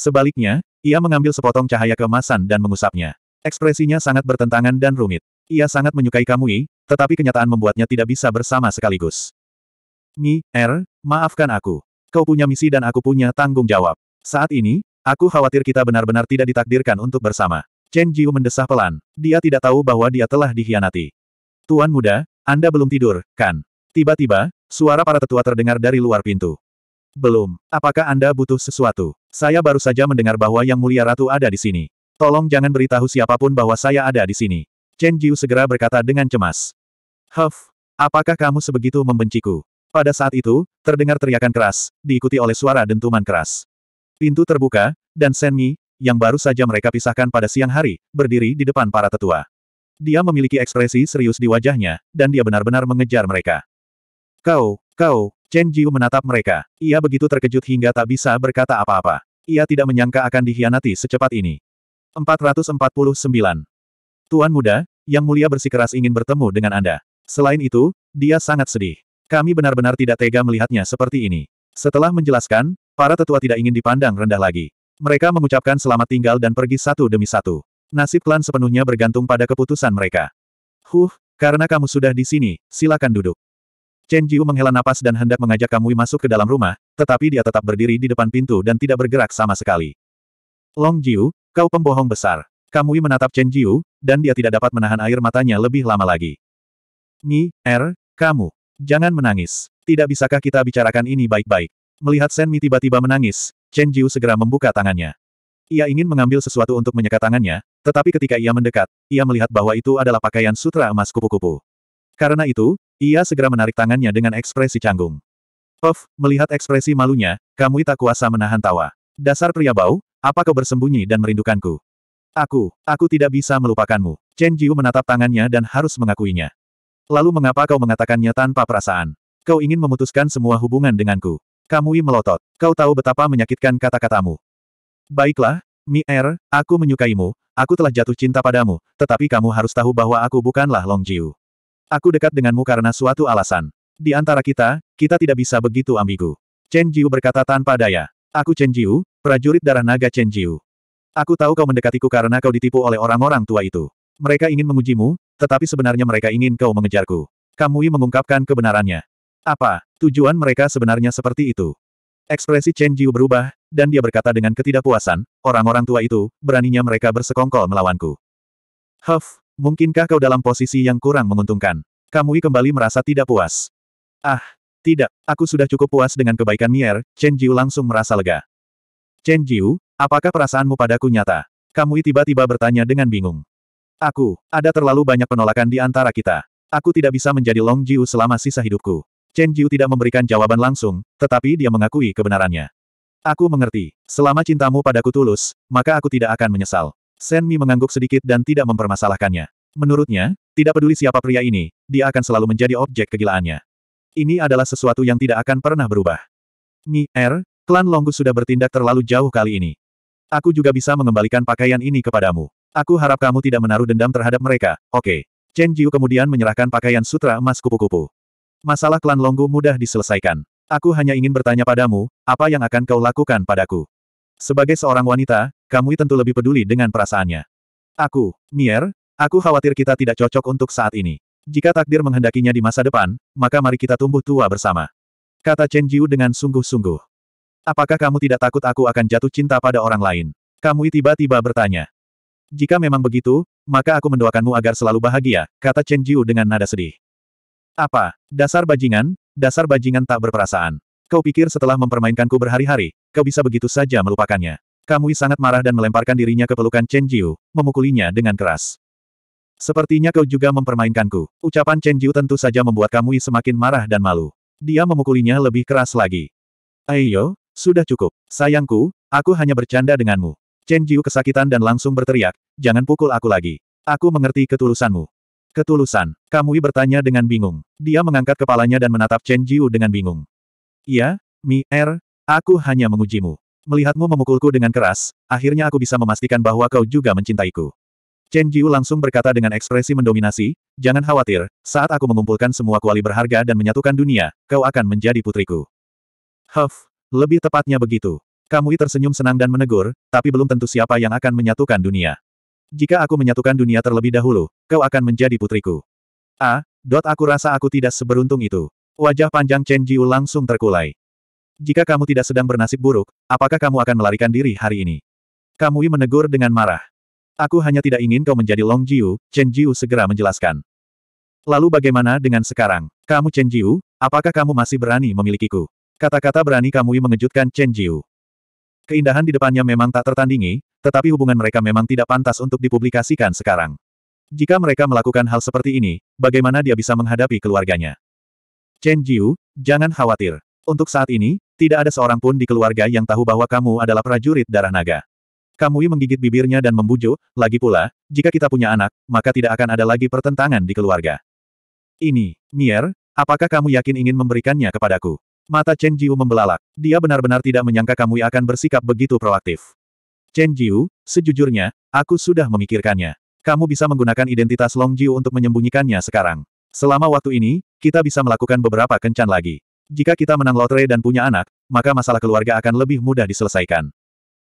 Sebaliknya, ia mengambil sepotong cahaya kemasan dan mengusapnya. Ekspresinya sangat bertentangan dan rumit. Ia sangat menyukai Kamui, tetapi kenyataan membuatnya tidak bisa bersama sekaligus. Mi, Er, maafkan aku. Kau punya misi dan aku punya tanggung jawab. Saat ini, aku khawatir kita benar-benar tidak ditakdirkan untuk bersama. Chen Jiu mendesah pelan. Dia tidak tahu bahwa dia telah dihianati. Tuan muda, Anda belum tidur, kan? Tiba-tiba, suara para tetua terdengar dari luar pintu. Belum. Apakah Anda butuh sesuatu? Saya baru saja mendengar bahwa Yang Mulia Ratu ada di sini. Tolong jangan beritahu siapapun bahwa saya ada di sini. Chen Jiu segera berkata dengan cemas. Huff, apakah kamu sebegitu membenciku? Pada saat itu, terdengar teriakan keras, diikuti oleh suara dentuman keras. Pintu terbuka, dan Shen Mi, yang baru saja mereka pisahkan pada siang hari, berdiri di depan para tetua. Dia memiliki ekspresi serius di wajahnya, dan dia benar-benar mengejar mereka. Kau, kau, Chen Jiu menatap mereka. Ia begitu terkejut hingga tak bisa berkata apa-apa. Ia tidak menyangka akan dihianati secepat ini. 449. Tuan muda, yang mulia bersikeras ingin bertemu dengan Anda. Selain itu, dia sangat sedih. Kami benar-benar tidak tega melihatnya seperti ini. Setelah menjelaskan, para tetua tidak ingin dipandang rendah lagi. Mereka mengucapkan selamat tinggal dan pergi satu demi satu. Nasib klan sepenuhnya bergantung pada keputusan mereka. Huh, karena kamu sudah di sini, silakan duduk. Chen Jiu menghela napas dan hendak mengajak Kamui masuk ke dalam rumah, tetapi dia tetap berdiri di depan pintu dan tidak bergerak sama sekali. Long Jiu, Kau pembohong besar. Kamui menatap Chen Jiu, dan dia tidak dapat menahan air matanya lebih lama lagi. Mi, Er, kamu. Jangan menangis. Tidak bisakah kita bicarakan ini baik-baik? Melihat Sen Mi tiba-tiba menangis, Chen Jiu segera membuka tangannya. Ia ingin mengambil sesuatu untuk menyeka tangannya, tetapi ketika ia mendekat, ia melihat bahwa itu adalah pakaian sutra emas kupu-kupu. Karena itu, ia segera menarik tangannya dengan ekspresi canggung. Puff, melihat ekspresi malunya, Kamui tak kuasa menahan tawa. Dasar pria bau, apa kau bersembunyi dan merindukanku? Aku, aku tidak bisa melupakanmu. Chen Jiu menatap tangannya dan harus mengakuinya. Lalu mengapa kau mengatakannya tanpa perasaan? Kau ingin memutuskan semua hubungan denganku. Kamui melotot. Kau tahu betapa menyakitkan kata-katamu. Baiklah, Mi Er, aku menyukaimu, aku telah jatuh cinta padamu, tetapi kamu harus tahu bahwa aku bukanlah Long Jiu. Aku dekat denganmu karena suatu alasan. Di antara kita, kita tidak bisa begitu ambigu. Chen Jiu berkata tanpa daya. Aku Chen Jiu, Prajurit darah naga Chen Jiu. Aku tahu kau mendekatiku karena kau ditipu oleh orang-orang tua itu. Mereka ingin mengujimu, tetapi sebenarnya mereka ingin kau mengejarku. Kamui mengungkapkan kebenarannya. Apa, tujuan mereka sebenarnya seperti itu? Ekspresi Chen Jiu berubah, dan dia berkata dengan ketidakpuasan, orang-orang tua itu, beraninya mereka bersekongkol melawanku. Huff, mungkinkah kau dalam posisi yang kurang menguntungkan? Kamui kembali merasa tidak puas. Ah, tidak, aku sudah cukup puas dengan kebaikan Mier, Chen Jiu langsung merasa lega. Chen Jiu, apakah perasaanmu padaku nyata? Kamu tiba-tiba bertanya dengan bingung. Aku, ada terlalu banyak penolakan di antara kita. Aku tidak bisa menjadi Long Jiu selama sisa hidupku. Chen Jiu tidak memberikan jawaban langsung, tetapi dia mengakui kebenarannya. Aku mengerti. Selama cintamu padaku tulus, maka aku tidak akan menyesal. Shen Mi mengangguk sedikit dan tidak mempermasalahkannya. Menurutnya, tidak peduli siapa pria ini, dia akan selalu menjadi objek kegilaannya. Ini adalah sesuatu yang tidak akan pernah berubah. Mi, Er, Klan Longgu sudah bertindak terlalu jauh kali ini. Aku juga bisa mengembalikan pakaian ini kepadamu. Aku harap kamu tidak menaruh dendam terhadap mereka, oke. Okay. Chen Jiu kemudian menyerahkan pakaian sutra emas kupu-kupu. Masalah klan Longgu mudah diselesaikan. Aku hanya ingin bertanya padamu, apa yang akan kau lakukan padaku? Sebagai seorang wanita, kamu tentu lebih peduli dengan perasaannya. Aku, Mier, aku khawatir kita tidak cocok untuk saat ini. Jika takdir menghendakinya di masa depan, maka mari kita tumbuh tua bersama. Kata Chen Jiu dengan sungguh-sungguh. Apakah kamu tidak takut aku akan jatuh cinta pada orang lain? Kamui tiba-tiba bertanya. Jika memang begitu, maka aku mendoakanmu agar selalu bahagia, kata Chen Jiu dengan nada sedih. Apa? Dasar bajingan, dasar bajingan tak berperasaan. Kau pikir setelah mempermainkanku berhari-hari, kau bisa begitu saja melupakannya. Kamui sangat marah dan melemparkan dirinya ke pelukan Chen Jiu, memukulinya dengan keras. Sepertinya kau juga mempermainkanku. Ucapan Chen Jiu tentu saja membuat Kamui semakin marah dan malu. Dia memukulinya lebih keras lagi. Ayo, sudah cukup. Sayangku, aku hanya bercanda denganmu. Chen Jiu kesakitan dan langsung berteriak, jangan pukul aku lagi. Aku mengerti ketulusanmu. Ketulusan, Kamui bertanya dengan bingung. Dia mengangkat kepalanya dan menatap Chen Jiu dengan bingung. Iya, Mi, Er, aku hanya mengujimu. Melihatmu memukulku dengan keras, akhirnya aku bisa memastikan bahwa kau juga mencintaiku. Chen Jiu langsung berkata dengan ekspresi mendominasi, jangan khawatir, saat aku mengumpulkan semua kuali berharga dan menyatukan dunia, kau akan menjadi putriku. Huff, lebih tepatnya begitu. Kamui tersenyum senang dan menegur, tapi belum tentu siapa yang akan menyatukan dunia. Jika aku menyatukan dunia terlebih dahulu, kau akan menjadi putriku. Ah, dot aku rasa aku tidak seberuntung itu. Wajah panjang Chen Jiu langsung terkulai. Jika kamu tidak sedang bernasib buruk, apakah kamu akan melarikan diri hari ini? Kamui menegur dengan marah. Aku hanya tidak ingin kau menjadi Long Jiu, Chen Jiu segera menjelaskan. Lalu bagaimana dengan sekarang? Kamu Chen Jiu, apakah kamu masih berani memilikiku? Kata-kata berani Kamui mengejutkan Chen Jiu. Keindahan di depannya memang tak tertandingi, tetapi hubungan mereka memang tidak pantas untuk dipublikasikan sekarang. Jika mereka melakukan hal seperti ini, bagaimana dia bisa menghadapi keluarganya? Chen Jiu, jangan khawatir. Untuk saat ini, tidak ada seorang pun di keluarga yang tahu bahwa kamu adalah prajurit darah naga. Kamui menggigit bibirnya dan membujuk, lagi pula, jika kita punya anak, maka tidak akan ada lagi pertentangan di keluarga. Ini, Mier, apakah kamu yakin ingin memberikannya kepadaku? Mata Chen Jiu membelalak. Dia benar-benar tidak menyangka Kamui akan bersikap begitu proaktif. Chen Jiu, sejujurnya, aku sudah memikirkannya. Kamu bisa menggunakan identitas Long Jiu untuk menyembunyikannya sekarang. Selama waktu ini, kita bisa melakukan beberapa kencan lagi. Jika kita menang lotre dan punya anak, maka masalah keluarga akan lebih mudah diselesaikan.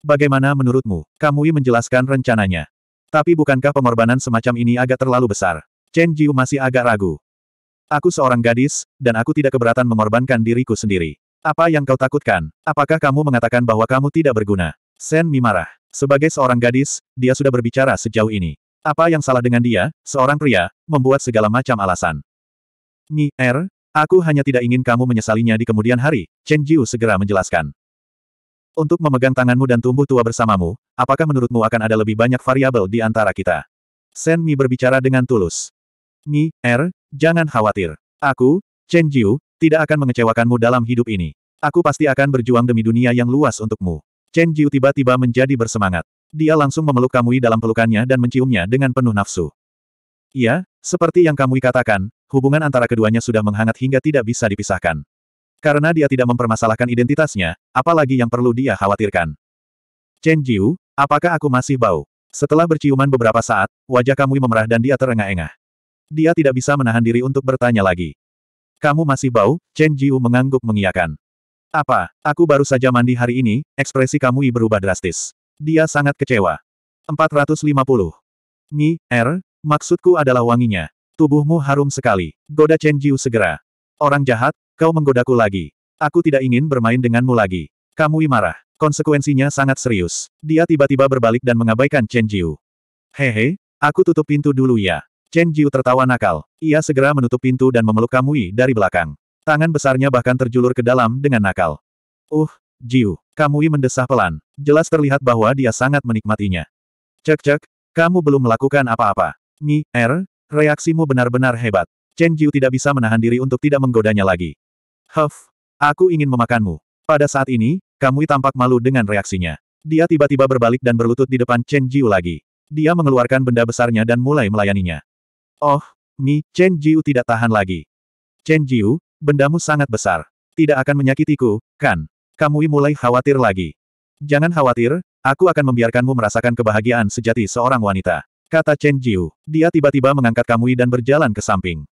Bagaimana menurutmu? Kamui menjelaskan rencananya. Tapi bukankah pengorbanan semacam ini agak terlalu besar? Chen Jiu masih agak ragu. Aku seorang gadis, dan aku tidak keberatan mengorbankan diriku sendiri. Apa yang kau takutkan? Apakah kamu mengatakan bahwa kamu tidak berguna? Sen Mi marah. Sebagai seorang gadis, dia sudah berbicara sejauh ini. Apa yang salah dengan dia, seorang pria, membuat segala macam alasan. Mi, Er, aku hanya tidak ingin kamu menyesalinya di kemudian hari, Chen Jiu segera menjelaskan. Untuk memegang tanganmu dan tumbuh tua bersamamu, apakah menurutmu akan ada lebih banyak variabel di antara kita? Sen Mi berbicara dengan tulus. Mi, Er, Jangan khawatir. Aku, Chen Jiu, tidak akan mengecewakanmu dalam hidup ini. Aku pasti akan berjuang demi dunia yang luas untukmu. Chen Jiu tiba-tiba menjadi bersemangat. Dia langsung memeluk Kamui dalam pelukannya dan menciumnya dengan penuh nafsu. Iya, seperti yang Kamui katakan, hubungan antara keduanya sudah menghangat hingga tidak bisa dipisahkan. Karena dia tidak mempermasalahkan identitasnya, apalagi yang perlu dia khawatirkan. Chen Jiu, apakah aku masih bau? Setelah berciuman beberapa saat, wajah Kamui memerah dan dia terengah-engah. Dia tidak bisa menahan diri untuk bertanya lagi. Kamu masih bau? Chen Jiu mengangguk mengiyakan. Apa, aku baru saja mandi hari ini, ekspresi kamu berubah drastis. Dia sangat kecewa. 450. Mi, Er, maksudku adalah wanginya. Tubuhmu harum sekali. Goda Chen Jiu segera. Orang jahat, kau menggodaku lagi. Aku tidak ingin bermain denganmu lagi. Kamu marah. Konsekuensinya sangat serius. Dia tiba-tiba berbalik dan mengabaikan Chen Jiu. Hehe, aku tutup pintu dulu ya. Chen Jiu tertawa nakal. Ia segera menutup pintu dan memeluk Kamui dari belakang. Tangan besarnya bahkan terjulur ke dalam dengan nakal. Uh, Jiu. Kamui mendesah pelan. Jelas terlihat bahwa dia sangat menikmatinya. Cek-cek, kamu belum melakukan apa-apa. Mi, Er, reaksimu benar-benar hebat. Chen Jiu tidak bisa menahan diri untuk tidak menggodanya lagi. Huff, aku ingin memakanmu. Pada saat ini, Kamui tampak malu dengan reaksinya. Dia tiba-tiba berbalik dan berlutut di depan Chen Jiu lagi. Dia mengeluarkan benda besarnya dan mulai melayaninya. Oh, Mi, Chen Jiu tidak tahan lagi. Chen Jiu, bendamu sangat besar. Tidak akan menyakitiku, kan? Kamui mulai khawatir lagi. Jangan khawatir, aku akan membiarkanmu merasakan kebahagiaan sejati seorang wanita. Kata Chen Jiu. Dia tiba-tiba mengangkat Kamui dan berjalan ke samping.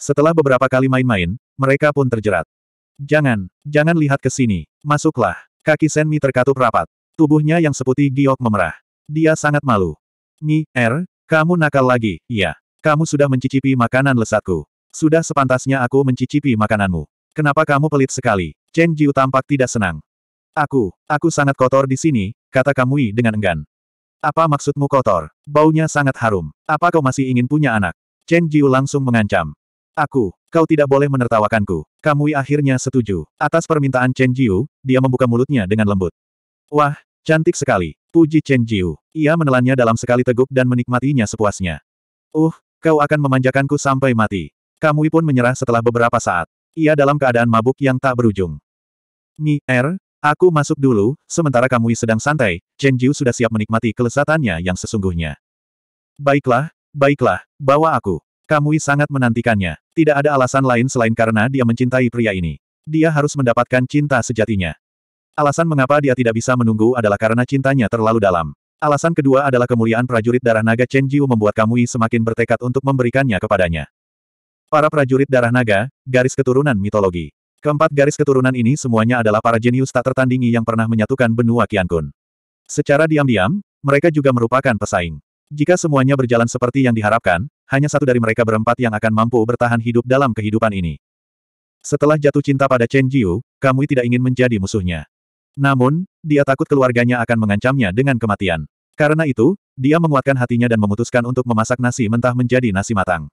Setelah beberapa kali main-main, mereka pun terjerat. Jangan, jangan lihat ke sini. Masuklah. Kaki Mi terkatup rapat. Tubuhnya yang seputih giok memerah. Dia sangat malu. Mi, Er, kamu nakal lagi, iya. Kamu sudah mencicipi makanan lesatku. Sudah sepantasnya aku mencicipi makananmu. Kenapa kamu pelit sekali? Chen Jiu tampak tidak senang. Aku, aku sangat kotor di sini, kata Kamui dengan enggan. Apa maksudmu kotor? Baunya sangat harum. Apa kau masih ingin punya anak? Chen Jiu langsung mengancam. Aku, kau tidak boleh menertawakanku. Kamui akhirnya setuju. Atas permintaan Chen Jiu, dia membuka mulutnya dengan lembut. Wah, cantik sekali. Puji Chen Jiu. Ia menelannya dalam sekali teguk dan menikmatinya sepuasnya. Uh, Kau akan memanjakanku sampai mati. Kamui pun menyerah setelah beberapa saat. Ia dalam keadaan mabuk yang tak berujung. Mi, Er, aku masuk dulu, sementara Kamui sedang santai, Chen Jiu sudah siap menikmati kelesatannya yang sesungguhnya. Baiklah, baiklah, bawa aku. Kamui sangat menantikannya. Tidak ada alasan lain selain karena dia mencintai pria ini. Dia harus mendapatkan cinta sejatinya. Alasan mengapa dia tidak bisa menunggu adalah karena cintanya terlalu dalam. Alasan kedua adalah kemuliaan prajurit darah naga Chen Jiu membuat Kamui semakin bertekad untuk memberikannya kepadanya. Para prajurit darah naga, garis keturunan mitologi. Keempat garis keturunan ini semuanya adalah para jenius tak tertandingi yang pernah menyatukan benua Kun. Secara diam-diam, mereka juga merupakan pesaing. Jika semuanya berjalan seperti yang diharapkan, hanya satu dari mereka berempat yang akan mampu bertahan hidup dalam kehidupan ini. Setelah jatuh cinta pada Chen Jiu, Kamui tidak ingin menjadi musuhnya. Namun, dia takut keluarganya akan mengancamnya dengan kematian. Karena itu, dia menguatkan hatinya dan memutuskan untuk memasak nasi mentah menjadi nasi matang.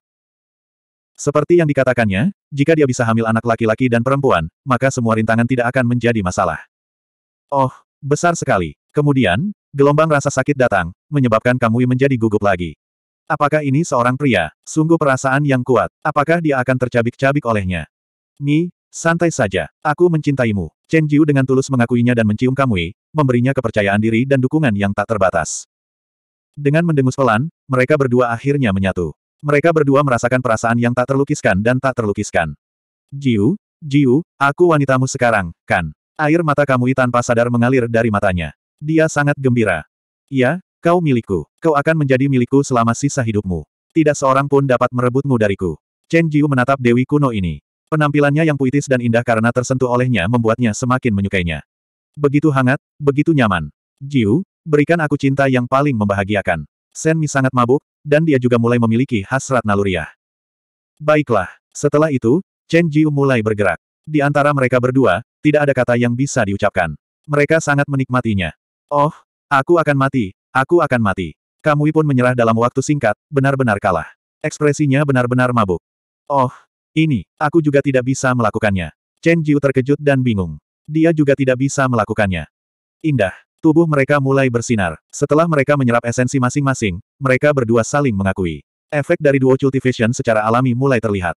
Seperti yang dikatakannya, jika dia bisa hamil anak laki-laki dan perempuan, maka semua rintangan tidak akan menjadi masalah. Oh, besar sekali. Kemudian, gelombang rasa sakit datang, menyebabkan Kamui menjadi gugup lagi. Apakah ini seorang pria? Sungguh perasaan yang kuat. Apakah dia akan tercabik-cabik olehnya? Mi, Santai saja, aku mencintaimu. Chen Jiu dengan tulus mengakuinya dan mencium Kamui, memberinya kepercayaan diri dan dukungan yang tak terbatas. Dengan mendengus pelan, mereka berdua akhirnya menyatu. Mereka berdua merasakan perasaan yang tak terlukiskan dan tak terlukiskan. Jiu, Jiu, aku wanitamu sekarang, kan? Air mata Kamui tanpa sadar mengalir dari matanya. Dia sangat gembira. Ya, kau milikku. Kau akan menjadi milikku selama sisa hidupmu. Tidak seorang pun dapat merebutmu dariku. Chen Jiu menatap Dewi kuno ini. Penampilannya yang puitis dan indah karena tersentuh olehnya membuatnya semakin menyukainya. Begitu hangat, begitu nyaman. Jiu, berikan aku cinta yang paling membahagiakan. Mi sangat mabuk, dan dia juga mulai memiliki hasrat naluriah. Baiklah, setelah itu, Chen Jiu mulai bergerak. Di antara mereka berdua, tidak ada kata yang bisa diucapkan. Mereka sangat menikmatinya. Oh, aku akan mati, aku akan mati. Kamui pun menyerah dalam waktu singkat, benar-benar kalah. Ekspresinya benar-benar mabuk. Oh, ini, aku juga tidak bisa melakukannya. Chen Jiu terkejut dan bingung. Dia juga tidak bisa melakukannya. Indah. Tubuh mereka mulai bersinar. Setelah mereka menyerap esensi masing-masing, mereka berdua saling mengakui. Efek dari Duo Cultivation secara alami mulai terlihat.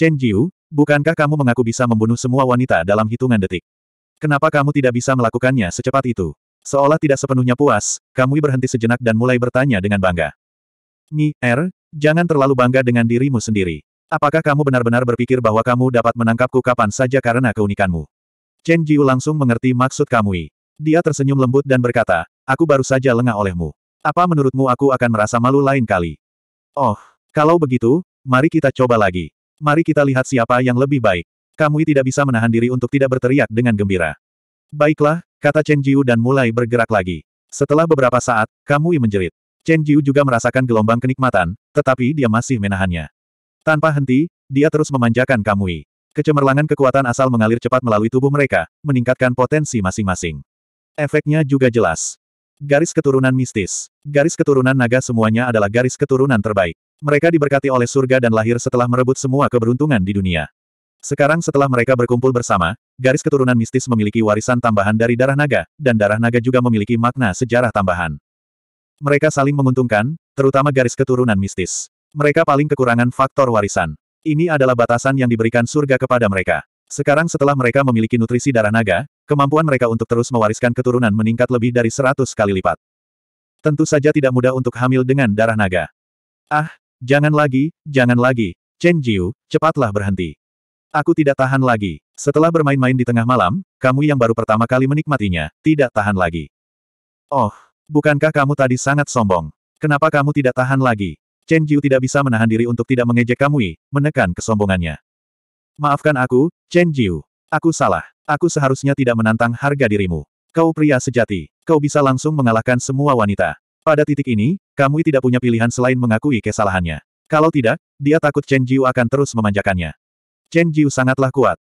Chen Jiu, bukankah kamu mengaku bisa membunuh semua wanita dalam hitungan detik? Kenapa kamu tidak bisa melakukannya secepat itu? Seolah tidak sepenuhnya puas, kamu berhenti sejenak dan mulai bertanya dengan bangga. Mi, Er, jangan terlalu bangga dengan dirimu sendiri. Apakah kamu benar-benar berpikir bahwa kamu dapat menangkapku kapan saja karena keunikanmu? Chen Jiu langsung mengerti maksud Kamui. Dia tersenyum lembut dan berkata, aku baru saja lengah olehmu. Apa menurutmu aku akan merasa malu lain kali? Oh, kalau begitu, mari kita coba lagi. Mari kita lihat siapa yang lebih baik. Kamui tidak bisa menahan diri untuk tidak berteriak dengan gembira. Baiklah, kata Chen Jiu dan mulai bergerak lagi. Setelah beberapa saat, Kamui menjerit. Chen Jiu juga merasakan gelombang kenikmatan, tetapi dia masih menahannya. Tanpa henti, dia terus memanjakan Kamui. Kecemerlangan kekuatan asal mengalir cepat melalui tubuh mereka, meningkatkan potensi masing-masing. Efeknya juga jelas. Garis keturunan mistis. Garis keturunan naga semuanya adalah garis keturunan terbaik. Mereka diberkati oleh surga dan lahir setelah merebut semua keberuntungan di dunia. Sekarang setelah mereka berkumpul bersama, garis keturunan mistis memiliki warisan tambahan dari darah naga, dan darah naga juga memiliki makna sejarah tambahan. Mereka saling menguntungkan, terutama garis keturunan mistis. Mereka paling kekurangan faktor warisan. Ini adalah batasan yang diberikan surga kepada mereka. Sekarang setelah mereka memiliki nutrisi darah naga, kemampuan mereka untuk terus mewariskan keturunan meningkat lebih dari seratus kali lipat. Tentu saja tidak mudah untuk hamil dengan darah naga. Ah, jangan lagi, jangan lagi, Chen Jiu, cepatlah berhenti. Aku tidak tahan lagi. Setelah bermain-main di tengah malam, kamu yang baru pertama kali menikmatinya, tidak tahan lagi. Oh, bukankah kamu tadi sangat sombong? Kenapa kamu tidak tahan lagi? Chen Jiu tidak bisa menahan diri untuk tidak mengejek Kamui, menekan kesombongannya. Maafkan aku, Chen Jiu. Aku salah. Aku seharusnya tidak menantang harga dirimu. Kau pria sejati. Kau bisa langsung mengalahkan semua wanita. Pada titik ini, Kamui tidak punya pilihan selain mengakui kesalahannya. Kalau tidak, dia takut Chen Jiu akan terus memanjakannya. Chen Jiu sangatlah kuat.